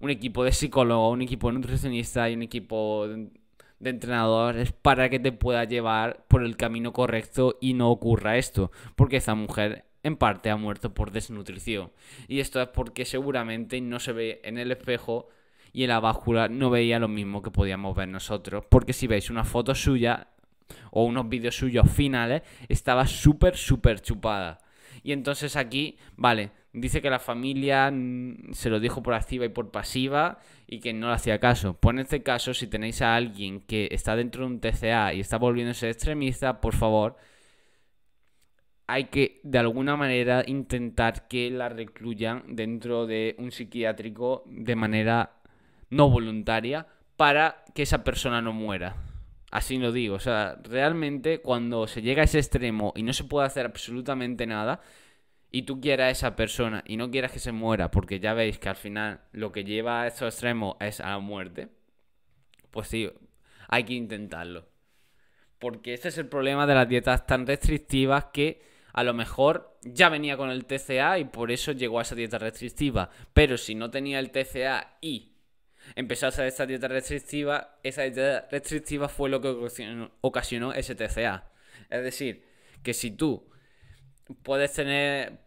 un equipo de psicólogo, un equipo de nutricionista y un equipo de entrenadores para que te pueda llevar por el camino correcto y no ocurra esto, porque esa mujer en parte ha muerto por desnutrición. Y esto es porque seguramente no se ve en el espejo y en la báscula no veía lo mismo que podíamos ver nosotros. Porque si veis una foto suya o unos vídeos suyos finales, estaba súper, súper chupada. Y entonces aquí, vale, dice que la familia se lo dijo por activa y por pasiva y que no le hacía caso. Pues en este caso, si tenéis a alguien que está dentro de un TCA y está volviéndose extremista, por favor, hay que de alguna manera intentar que la recluyan dentro de un psiquiátrico de manera no voluntaria para que esa persona no muera. Así lo digo, o sea, realmente cuando se llega a ese extremo y no se puede hacer absolutamente nada, y tú quieras a esa persona y no quieras que se muera, porque ya veis que al final lo que lleva a ese extremo es a la muerte, pues sí, hay que intentarlo. Porque este es el problema de las dietas tan restrictivas que a lo mejor ya venía con el TCA y por eso llegó a esa dieta restrictiva. Pero si no tenía el TCA y empezó a hacer esa dieta restrictiva, esa dieta restrictiva fue lo que ocasionó ese TCA. Es decir, que si tú puedes tener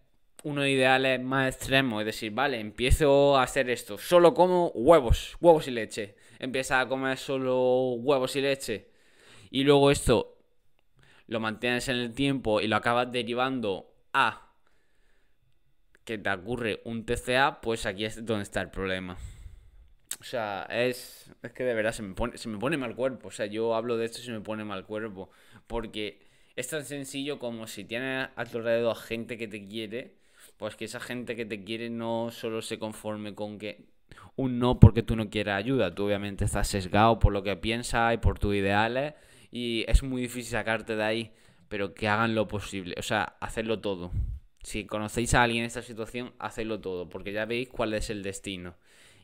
unos ideales más extremos es decir, vale, empiezo a hacer esto, solo como huevos, huevos y leche, empiezas a comer solo huevos y leche, y luego esto lo mantienes en el tiempo y lo acabas derivando a que te ocurre un TCA, pues aquí es donde está el problema. O sea, es, es que de verdad se me, pone, se me pone mal cuerpo. O sea, yo hablo de esto y se me pone mal cuerpo. Porque es tan sencillo como si tienes a tu alrededor gente que te quiere, pues que esa gente que te quiere no solo se conforme con que un no porque tú no quieras ayuda. Tú obviamente estás sesgado por lo que piensas y por tus ideales y es muy difícil sacarte de ahí, pero que hagan lo posible, o sea, hacerlo todo. Si conocéis a alguien en esta situación, hacedlo todo, porque ya veis cuál es el destino.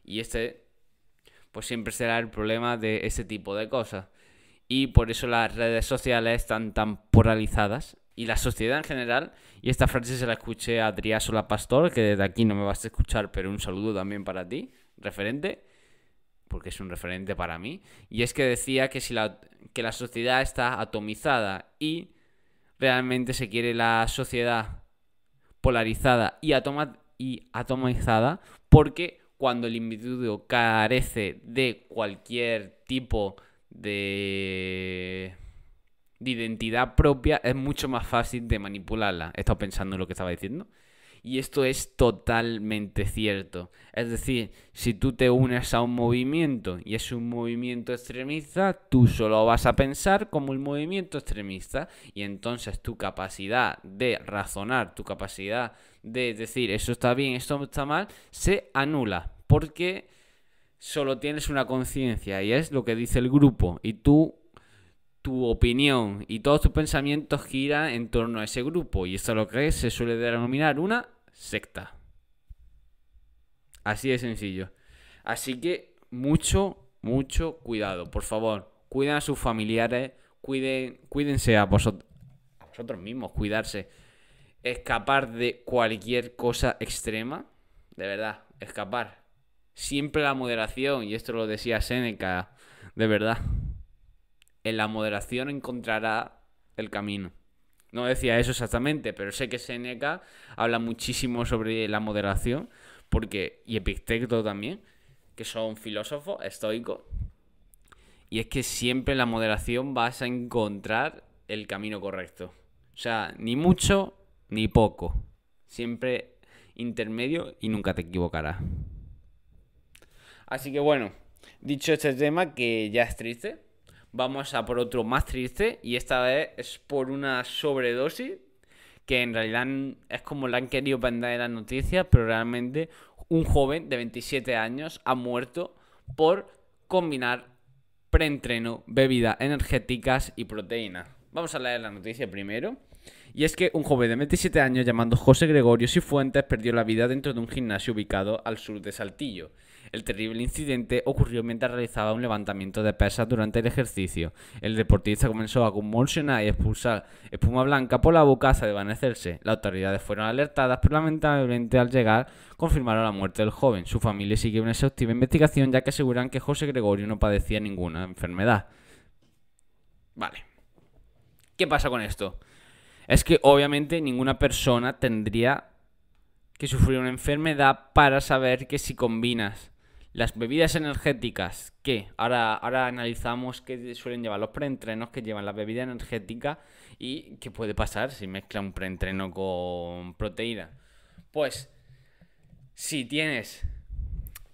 Y este pues siempre será el problema de ese tipo de cosas. Y por eso las redes sociales están tan polarizadas y la sociedad en general. Y esta frase se la escuché a Sola Pastor, que desde aquí no me vas a escuchar, pero un saludo también para ti, referente, porque es un referente para mí. Y es que decía que, si la, la sociedad está atomizada y realmente se quiere la sociedad polarizada y, y atomizada porque cuando el individuo carece de cualquier tipo de, de identidad propia, es mucho más fácil de manipularla. He estado pensando en lo que estaba diciendo. Y esto es totalmente cierto. Es decir, si tú te unes a un movimiento y es un movimiento extremista, tú solo vas a pensar como un movimiento extremista y entonces tu capacidad de razonar, tu capacidad de decir eso está bien, esto está mal, se anula porque solo tienes una conciencia y es lo que dice el grupo y tú tu opinión y todos tus pensamientos giran en torno a ese grupo y esto es lo que se suele denominar una secta. Así de sencillo. Así que mucho, mucho cuidado, por favor. Cuiden a sus familiares, cuiden, cuídense a vosotros, a vosotros mismos, cuidarse escapar de cualquier cosa extrema. De verdad, escapar. Siempre la moderación, y esto lo decía Seneca, de verdad. En la moderación encontrará el camino. No decía eso exactamente, pero sé que Seneca habla muchísimo sobre la moderación, porque, y Epicteto también, que son filósofos estoicos. Y es que siempre en la moderación vas a encontrar el camino correcto. O sea, ni mucho ni poco. Siempre intermedio y nunca te equivocarás. Así que bueno, dicho este tema que ya es triste, vamos a por otro más triste y esta vez es por una sobredosis que en realidad es como la han querido vender en las noticias, pero realmente un joven de 27 años ha muerto por combinar preentreno, bebidas energéticas y proteínas. Vamos a leer la noticia primero. Y es que un joven de 27 años llamado José Gregorio Cifuentes perdió la vida dentro de un gimnasio ubicado al sur de Saltillo. El terrible incidente ocurrió mientras realizaba un levantamiento de pesas durante el ejercicio. El deportista comenzó a convulsionar y expulsar espuma blanca por la boca hasta desvanecerse. Las autoridades fueron alertadas, pero lamentablemente al llegar confirmaron la muerte del joven. Su familia sigue una exhaustiva investigación ya que aseguran que José Gregorio no padecía ninguna enfermedad. Vale. ¿Qué pasa con esto? es que obviamente ninguna persona tendría que sufrir una enfermedad para saber que si combinas las bebidas energéticas, que ahora, ahora analizamos que suelen llevar los preentrenos, que llevan la bebida energética y qué puede pasar si mezcla un preentreno con proteína. Pues, si tienes,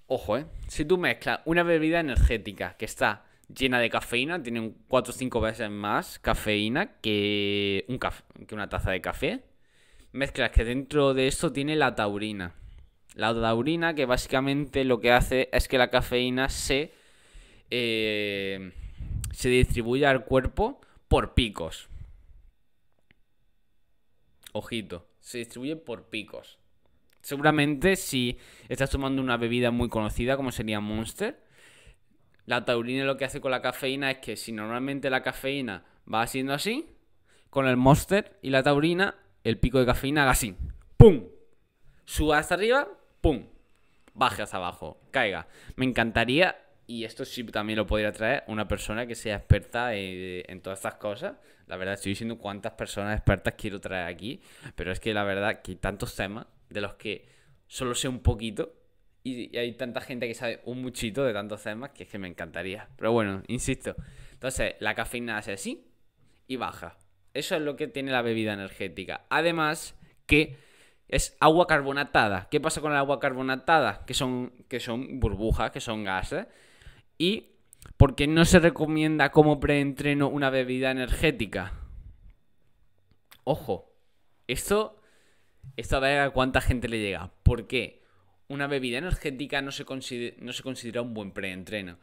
ojo, eh, si tú mezclas una bebida energética que está llena de cafeína, tiene 4 o 5 veces más cafeína que, un que una taza de café. Mezclas que dentro de esto tiene la taurina. La taurina que básicamente lo que hace es que la cafeína se, eh, se distribuye al cuerpo por picos. Ojito, se distribuye por picos. Seguramente si estás tomando una bebida muy conocida como sería Monster, la taurina lo que hace con la cafeína es que si normalmente la cafeína va haciendo así, con el monster y la taurina, el pico de cafeína haga así. ¡Pum! Suba hasta arriba, ¡pum! Baje hasta abajo, caiga. Me encantaría, y esto sí también lo podría traer, una persona que sea experta eh, en, todas estas cosas. La verdad, estoy diciendo cuántas personas expertas quiero traer aquí, pero es que la verdad que hay tantos temas de los que solo sé un poquito y, hay tanta gente que sabe un muchito de tantos temas que es que me encantaría. Pero bueno, insisto. Entonces, la cafeína hace así y baja. Eso es lo que tiene la bebida energética. Además, que es agua carbonatada. ¿Qué pasa con el agua carbonatada? Que son, que son burbujas, que son gases. Y porque no se recomienda como preentreno una bebida energética. Ojo, esto, esto a a cuánta gente le llega. ¿Por qué? una bebida energética no se, no se considera un buen preentreno.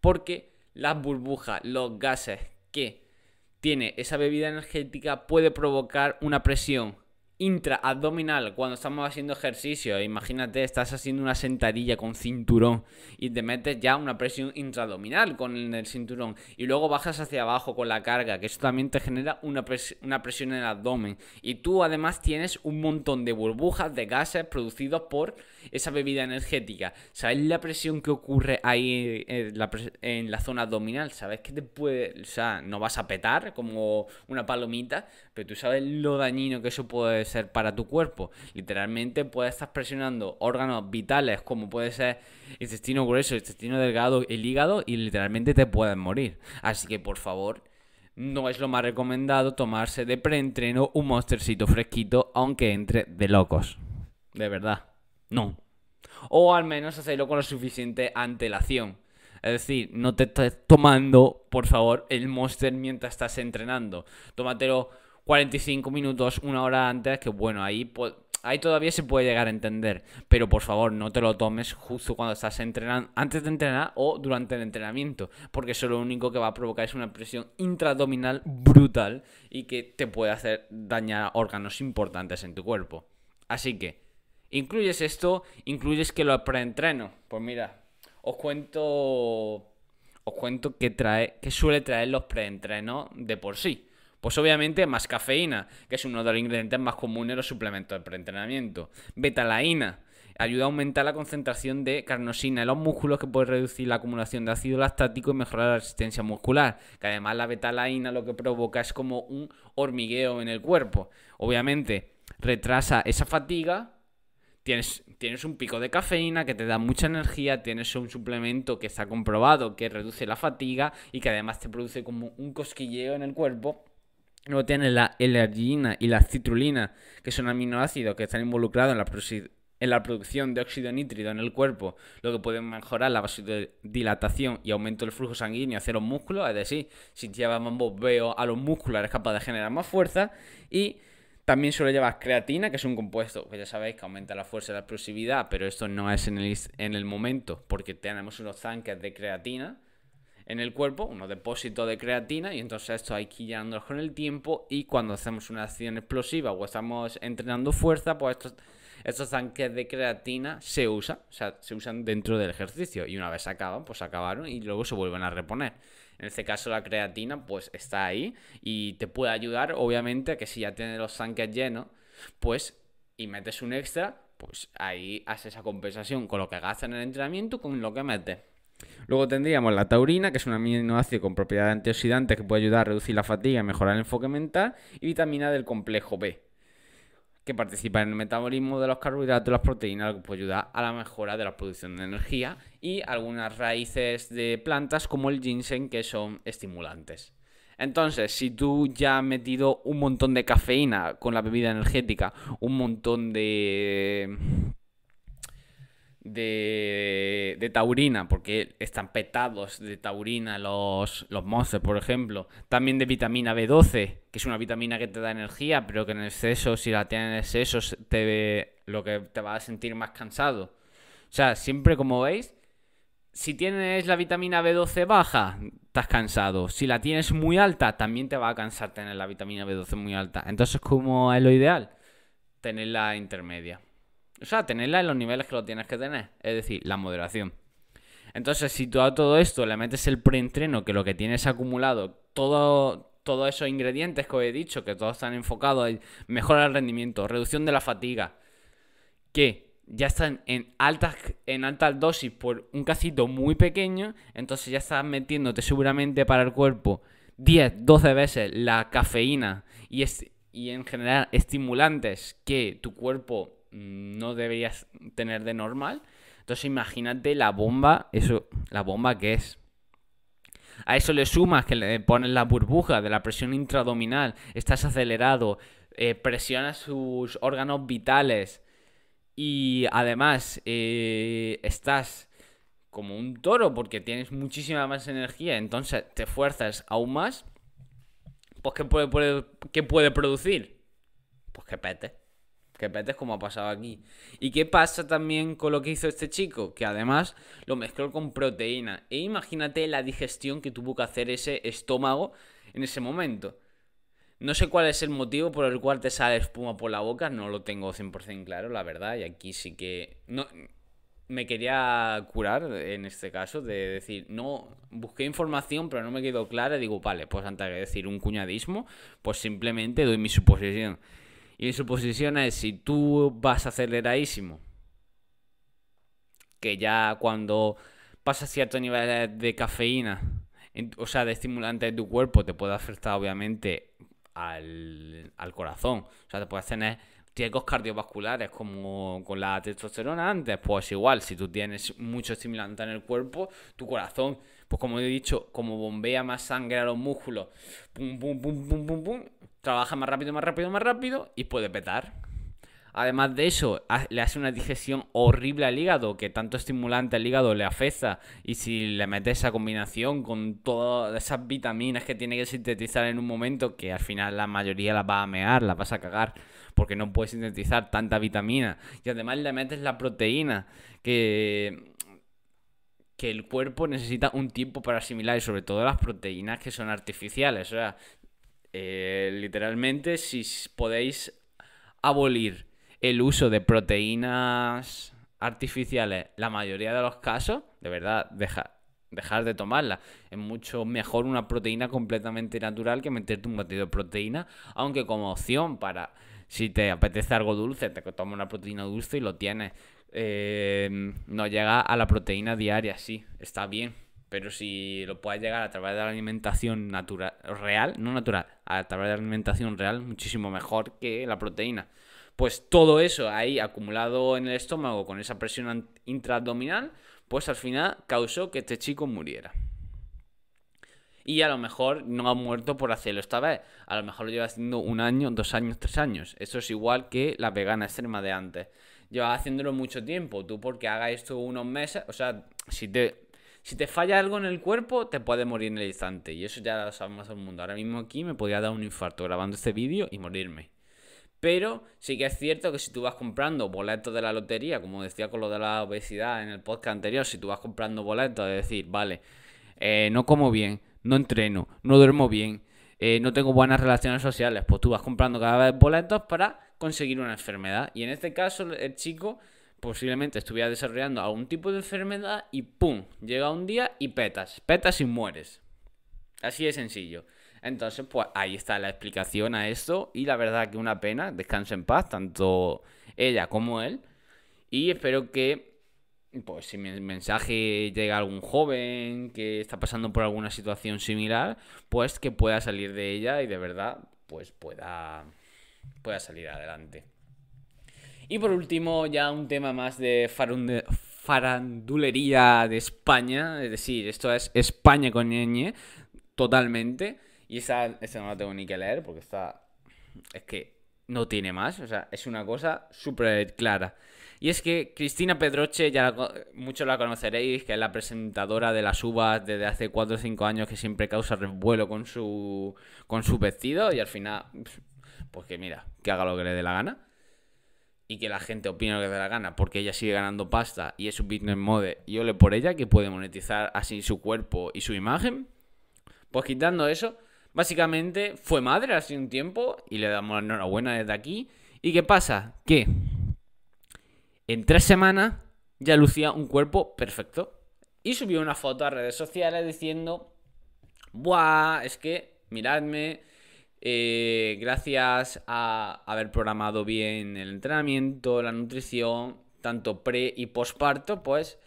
Porque las burbujas, los gases que tiene esa bebida energética puede provocar una presión intraabdominal cuando estamos haciendo ejercicio. Imagínate, estás haciendo una sentadilla con cinturón y te metes ya una presión intraabdominal con el cinturón y luego bajas hacia abajo con la carga, que eso también te genera una, presión en el abdomen. Y tú además tienes un montón de burbujas de gases producidos por esa bebida energética. ¿Sabes la presión que ocurre ahí en eh, la, en la zona abdominal? ¿Sabes que te puede, o sea, no vas a petar como una palomita, pero tú sabes lo dañino que eso puede ser para tu cuerpo. Literalmente puedes estar presionando órganos vitales como puede ser el intestino grueso, El intestino delgado, el hígado y literalmente te puedes morir. Así que por favor, no es lo más recomendado tomarse de preentreno un monstercito fresquito aunque entre de locos. De verdad. No. O al menos hacerlo con la suficiente antelación. Es decir, no te estés tomando, por favor, el monster mientras estás entrenando. Tómatelo 45 minutos, una hora antes, que bueno, ahí, ahí todavía se puede llegar a entender. Pero por favor, no te lo tomes justo cuando estás entrenando, antes de entrenar o durante el entrenamiento, porque eso lo único que va a provocar es una presión intradominal brutal y que te puede hacer dañar órganos importantes en tu cuerpo. Así que, incluyes esto, incluyes que lo preentreno. Pues mira, os cuento os cuento que trae que suele traer los preentrenos de por sí. Pues obviamente más cafeína, que es uno de los ingredientes más comunes en los suplementos de preentrenamiento. Betalaína, ayuda a aumentar la concentración de carnosina en los músculos que puede reducir la acumulación de ácido láctico y mejorar la resistencia muscular, que además la betalaína lo que provoca es como un hormigueo en el cuerpo. Obviamente retrasa esa fatiga, tienes, tienes un pico de cafeína que te da mucha energía, tienes un suplemento que está comprobado que reduce la fatiga y que además te produce como un cosquilleo en el cuerpo Luego tienes la l y la citrulina, que son aminoácidos que están involucrados en la, producción de óxido nítrido en el cuerpo, lo que puede mejorar la vasodilatación y aumento del flujo sanguíneo hacia los músculos. Es decir, si llevas más bombeo a los músculos, eres capaz de generar más fuerza. Y también suele llevar creatina, que es un compuesto que ya sabéis que aumenta la fuerza y la explosividad, pero esto no es en el, en el momento, porque tenemos unos tanques de creatina en el cuerpo, unos depósitos de creatina, y entonces esto hay que llenándolos con el tiempo. Y cuando hacemos una acción explosiva o estamos entrenando fuerza, pues estos, estos tanques de creatina se usan, o sea, se usan dentro del ejercicio. Y una vez acaban, pues acabaron y luego se vuelven a reponer. En este caso la creatina pues está ahí y te puede ayudar obviamente a que si ya tienes los tanques llenos, pues y metes un extra, pues ahí haces esa compensación con lo que gastas en el entrenamiento con lo que metes. Luego tendríamos la taurina, que es un aminoácido con propiedad antioxidantes que puede ayudar a reducir la fatiga y mejorar el enfoque mental, y vitamina del complejo B, que participa en el metabolismo de los carbohidratos y las proteínas, que puede ayudar a la mejora de la producción de energía, y algunas raíces de plantas como el ginseng, que son estimulantes. Entonces, si tú ya has metido un montón de cafeína con la bebida energética, un montón de de, taurina, porque están petados de taurina los, los por ejemplo. También de vitamina B12, que es una vitamina que te da energía, pero que en exceso, si la tienes en exceso, te, lo que te va a sentir más cansado. O sea, siempre como veis, si tienes la vitamina B12 baja, estás cansado. Si la tienes muy alta, también te va a cansar tener la vitamina B12 muy alta. Entonces, ¿cómo es lo ideal? Tenerla intermedia o sea, tenerla en los niveles que lo tienes que tener, es decir, la moderación. Entonces, si tú a todo esto le metes el preentreno, que lo que tienes acumulado, todo, todos esos ingredientes que os he dicho, que todos están enfocados en mejorar el rendimiento, reducción de la fatiga, que ya están en altas, en dosis por un casito muy pequeño, entonces ya estás metiéndote seguramente para el cuerpo 10, 12 veces la cafeína y, y en general estimulantes que tu cuerpo Mm, no deberías tener de normal. Entonces imagínate la bomba, eso, la bomba que es. A eso le sumas que le pones la burbuja de la presión intradominal, estás acelerado, presiona eh, presionas sus órganos vitales y además eh, estás como un toro porque tienes muchísima más energía, entonces te fuerzas aún más, pues puede, qué puede producir? Pues que pete. Que petes como ha pasado aquí. ¿Y qué pasa también con lo que hizo este chico? Que además lo mezcló con proteína. E imagínate la digestión que tuvo que hacer ese estómago en ese momento. No sé cuál es el motivo por el cual te sale espuma por la boca, no lo tengo 100% claro, la verdad, y aquí sí que... No, me quería curar en este caso, de decir, no, busqué información, pero no me quedó clara, digo, vale, pues antes de decir un cuñadismo, pues simplemente doy mi suposición. Y su posición es si tú vas aceleradísimo, que ya cuando pasa ciertos niveles de cafeína, o sea, de estimulante en tu cuerpo, te puede afectar obviamente al, al corazón. O sea, te puedes tener riesgos cardiovasculares como con la testosterona antes, pues igual, si tú tienes mucho estimulante en el cuerpo, tu corazón, pues como he dicho, como bombea más sangre a los músculos, pum, pum, pum, pum, pum, pum, trabaja más rápido, más rápido, más rápido y puede petar. Además de eso, le hace una digestión horrible al hígado, que tanto estimulante al hígado le afecta. Y si le metes esa combinación con todas esas vitaminas que tiene que sintetizar en un momento, que al final la mayoría las va a mear, las vas a cagar, porque no puedes sintetizar tanta vitamina. Y además le metes la proteína, que, que el cuerpo necesita un tiempo para asimilar, y sobre todo las proteínas que son artificiales. O sea, eh, literalmente, si podéis abolir el uso de proteínas artificiales, la mayoría de los casos, de verdad, dejar de tomarla. Es mucho mejor una proteína completamente natural que meterte un batido de proteína, aunque como opción para, si te apetece algo dulce, te toma una proteína dulce y lo tienes. Eh, no llega a la proteína diaria, sí, está bien. Pero si lo puedes llegar a través de la alimentación natural, real, no natural, a través de la alimentación real, muchísimo mejor que la proteína. Pues todo eso ahí acumulado en el estómago con esa presión intraabdominal, pues al final causó que este chico muriera. Y a lo mejor no ha muerto por hacerlo esta vez. A lo mejor lo lleva haciendo un año, dos años, tres años. Eso es igual que la vegana extrema de antes. Llevaba haciéndolo mucho tiempo. Tú porque hagas esto unos meses, o sea, si te si te falla algo en el cuerpo, te puede morir en el instante. Y eso ya lo sabemos más el mundo. Ahora mismo aquí me podría dar un infarto grabando este vídeo y morirme. Pero sí que es cierto que si tú vas comprando boletos de la lotería, como decía con lo de la obesidad en el podcast anterior, si tú vas comprando boletos es decir, vale, eh, no como bien, no entreno, no duermo bien, eh, no tengo buenas relaciones sociales, pues tú vas comprando cada vez boletos para conseguir una enfermedad. Y en este caso el chico posiblemente estuviera desarrollando algún tipo de enfermedad y ¡pum! Llega un día y petas, petas y mueres. Así de sencillo. Entonces, pues ahí está la explicación a esto y la verdad que una pena, descanso en paz, tanto ella como él. Y espero que, pues si mi mensaje llega a algún joven que está pasando por alguna situación similar, pues que pueda salir de ella y de verdad, pues pueda, pueda salir adelante. Y por último, ya un tema más de farandulería de España, es decir, esto es España con ñe, totalmente. Y esa, no la tengo ni que leer porque está. Es que no tiene más, o sea, es una cosa súper clara. Y es que Cristina Pedroche, ya muchos la conoceréis, que es la presentadora de las uvas desde hace 4 o 5 años que siempre causa revuelo con su, con su vestido y al final, pues que mira, que haga lo que le dé la gana y que la gente opina lo que dé la gana, porque ella sigue ganando pasta y es un business mode y le por ella, que puede monetizar así su cuerpo y su imagen, pues quitando eso, básicamente fue madre hace un tiempo y le damos la enhorabuena desde aquí. ¿Y qué pasa? Que en tres semanas ya lucía un cuerpo perfecto. Y subió una foto a redes sociales diciendo, ¡buah! Es que, miradme, eh, gracias a haber programado bien el entrenamiento, la nutrición, tanto pre y posparto, pues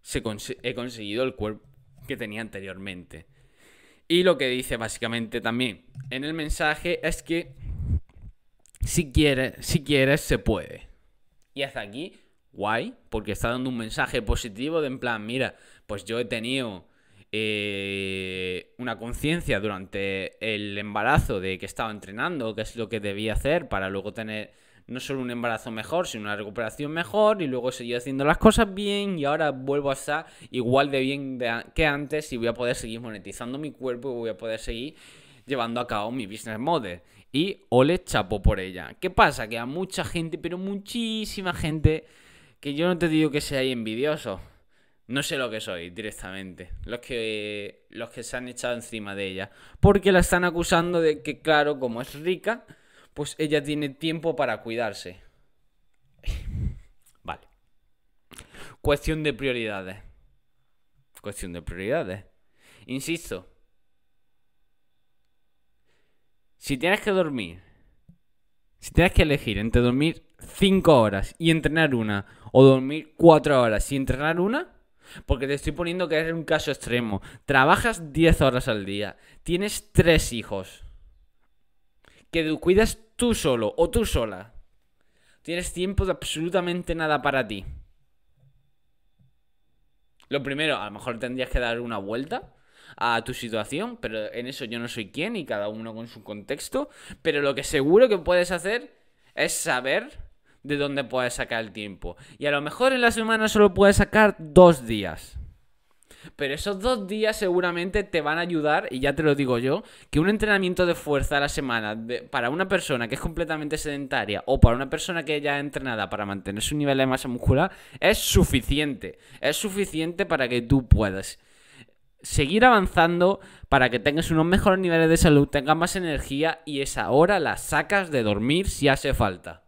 se he conseguido el cuerpo que tenía anteriormente. Y lo que dice básicamente también en el mensaje es que si quieres, si quieres, se puede. Y hasta aquí, guay, porque está dando un mensaje positivo de en plan, mira, pues yo he tenido eh, una conciencia durante el embarazo de que estaba entrenando, que es lo que debía hacer para luego tener no solo un embarazo mejor, sino una recuperación mejor y luego seguir haciendo las cosas bien y ahora vuelvo a estar igual de bien que antes y voy a poder seguir monetizando mi cuerpo y voy a poder seguir llevando a cabo mi business model. Y ole chapo por ella. ¿Qué pasa? Que a mucha gente, pero muchísima gente, que yo no te digo que sea envidioso no sé lo que soy directamente. Los que, los que se han echado encima de ella. Porque la están acusando de que, claro, como es rica, pues ella tiene tiempo para cuidarse. <laughs> Vale. Cuestión de prioridades. Cuestión de prioridades. Insisto. Si tienes que dormir, si tienes que elegir entre dormir 5 horas y entrenar una, o dormir 4 horas y entrenar una, porque te estoy poniendo que eres un caso extremo. Trabajas 10 horas al día, tienes 3 hijos, que cuidas tú solo o tú sola. Tienes tiempo de absolutamente nada para ti. Lo primero, a lo mejor tendrías que dar una vuelta a tu situación, pero en eso yo no soy quien y cada uno con su contexto. Pero lo que seguro que puedes hacer es saber de dónde puedes sacar el tiempo. Y a lo mejor en la semana solo puedes sacar dos días. Pero esos dos días seguramente te van a ayudar, y ya te lo digo yo, que un entrenamiento de fuerza a la semana para una persona que es completamente sedentaria o para una persona que ya ha entrenada para mantener su nivel de masa muscular es suficiente. Es suficiente para que tú puedas seguir avanzando para que tengas unos mejores niveles de salud, tengas más energía y esa hora la sacas de dormir si hace falta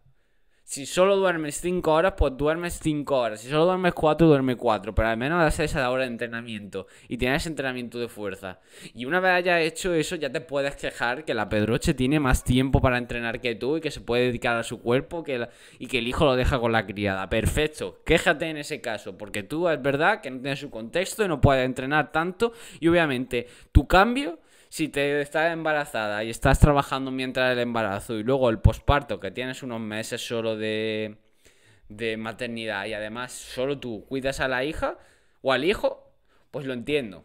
si solo duermes 5 horas, pues duermes 5 horas. Si solo duermes 4, duerme 4. Pero al menos haces esa hora de entrenamiento. Y tienes entrenamiento de fuerza. Y una vez hayas hecho eso, ya te puedes quejar que la Pedroche tiene más tiempo para entrenar que tú y que se puede dedicar a su cuerpo que y que el hijo lo deja con la criada. Perfecto. Quéjate en ese caso. Porque tú es verdad que no tienes su contexto y no puedes entrenar tanto. Y obviamente tu cambio si te estás embarazada y estás trabajando mientras el embarazo y luego el posparto, que tienes unos meses solo de, de maternidad y además solo tú cuidas a la hija o al hijo, pues lo entiendo.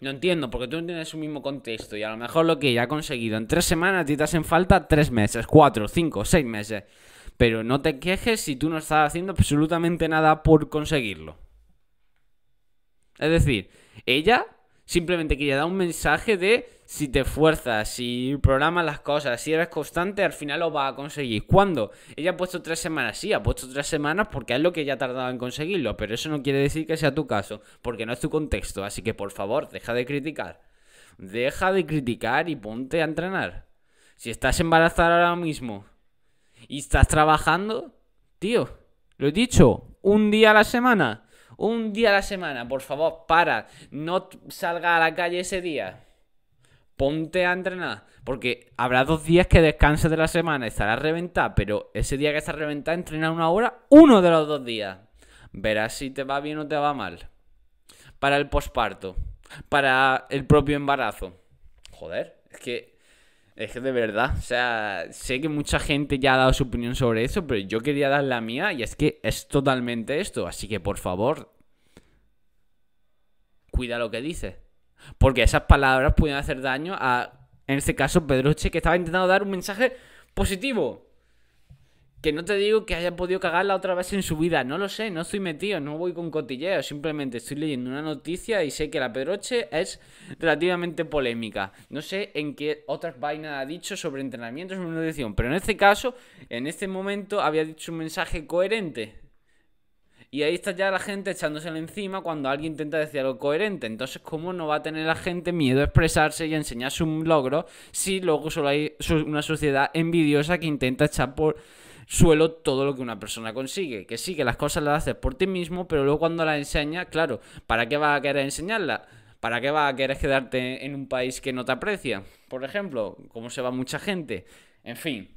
Lo entiendo, porque tú no tienes un mismo contexto y a lo mejor lo que ella ha conseguido en tres semanas te hacen falta tres meses, cuatro, cinco, seis meses. Pero no te quejes si tú no estás haciendo absolutamente nada por conseguirlo. Es decir, ella Simplemente quería dar un mensaje de si te esfuerzas, si programas las cosas, si eres constante, al final lo vas a conseguir. ¿Cuándo? Ella ha puesto tres semanas, sí, ha puesto tres semanas porque es lo que ella ha tardado en conseguirlo, pero eso no quiere decir que sea tu caso, porque no es tu contexto, así que por favor, deja de criticar. Deja de criticar y ponte a entrenar. Si estás embarazada ahora mismo y estás trabajando, tío, lo he dicho, un día a la semana un día a la semana, por favor, para, no salga a la calle ese día. Ponte a entrenar, porque habrá dos días que descanses de la semana, estarás reventada, pero ese día que estás reventada, entrena una hora, uno de los dos días. Verás si te va bien o te va mal. Para el posparto, para el propio embarazo. Joder, es que es que de verdad, o sea, sé que mucha gente ya ha dado su opinión sobre eso, pero yo quería dar la mía y es que es totalmente esto. Así que por favor, cuida lo que dice, Porque esas palabras pueden hacer daño a, en este caso, Pedroche, que estaba intentando dar un mensaje positivo. Que no te digo que haya podido cagarla otra vez en su vida, no lo sé, no estoy metido, no voy con cotilleo, simplemente estoy leyendo una noticia y sé que la Pedroche es relativamente polémica. No sé en qué otras vainas ha dicho sobre entrenamientos en edición, pero en este caso, en este momento había dicho un mensaje coherente. Y ahí está ya la gente la encima cuando alguien intenta decir algo coherente. Entonces, ¿cómo no va a tener la gente miedo a expresarse y a enseñar un logro si luego solo hay una sociedad envidiosa que intenta echar por suelo todo lo que una persona consigue. Que sí, que las cosas las haces por ti mismo, pero luego cuando las enseñas, claro, ¿para qué vas a querer enseñarla? ¿Para qué vas a querer quedarte en un país que no te aprecia? Por ejemplo, cómo se va mucha gente. En fin.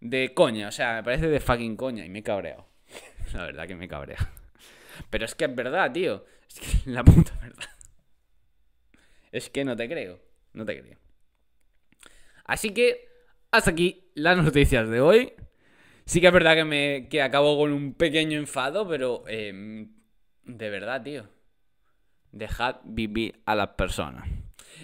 De coña, o sea, me parece de fucking coña y me he cabreado. <laughs> La verdad que me cabrea. Pero es que es verdad, tío. Es que <laughs> la puta verdad. Es que no te creo. No te creo. Así que hasta aquí las noticias de hoy. Sí que es verdad que me que acabo con un pequeño enfado, pero em, de verdad, tío. Dejad vivir a las personas.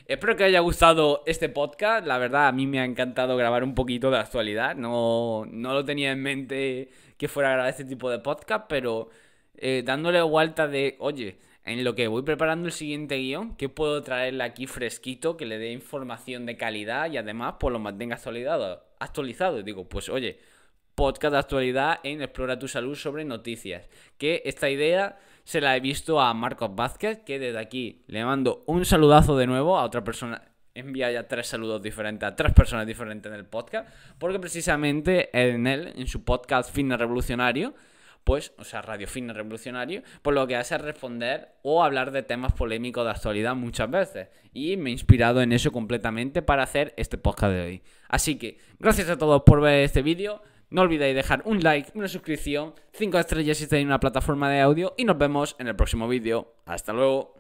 Espero que haya gustado este podcast. La verdad, a mí me ha encantado grabar un poquito de actualidad. No, no lo tenía en mente que fuera a grabar este tipo de podcast, pero eh, dándole vuelta de, oye, en lo que voy preparando el siguiente guión, que puedo traerle aquí fresquito, que le dé información de calidad y además pues lo mantenga actualizado. Actualizado, digo, pues oye, podcast de actualidad en Explora tu Salud sobre noticias, que esta idea se la he visto a Marcos Vázquez, que desde aquí le mando un saludazo de nuevo a otra persona. Envía ya tres saludos diferentes a tres personas diferentes en el podcast, porque precisamente en él, en su podcast Fitness Revolucionario, pues, o sea, Radio Fin Revolucionario, por lo que hace responder o hablar de temas polémicos de actualidad muchas veces. Y me he inspirado en eso completamente para hacer este podcast de hoy. Así que, gracias a todos por ver este vídeo. No olvidéis dejar un like, una suscripción, 5 estrellas si en una plataforma de audio y nos vemos en el próximo vídeo. Hasta luego.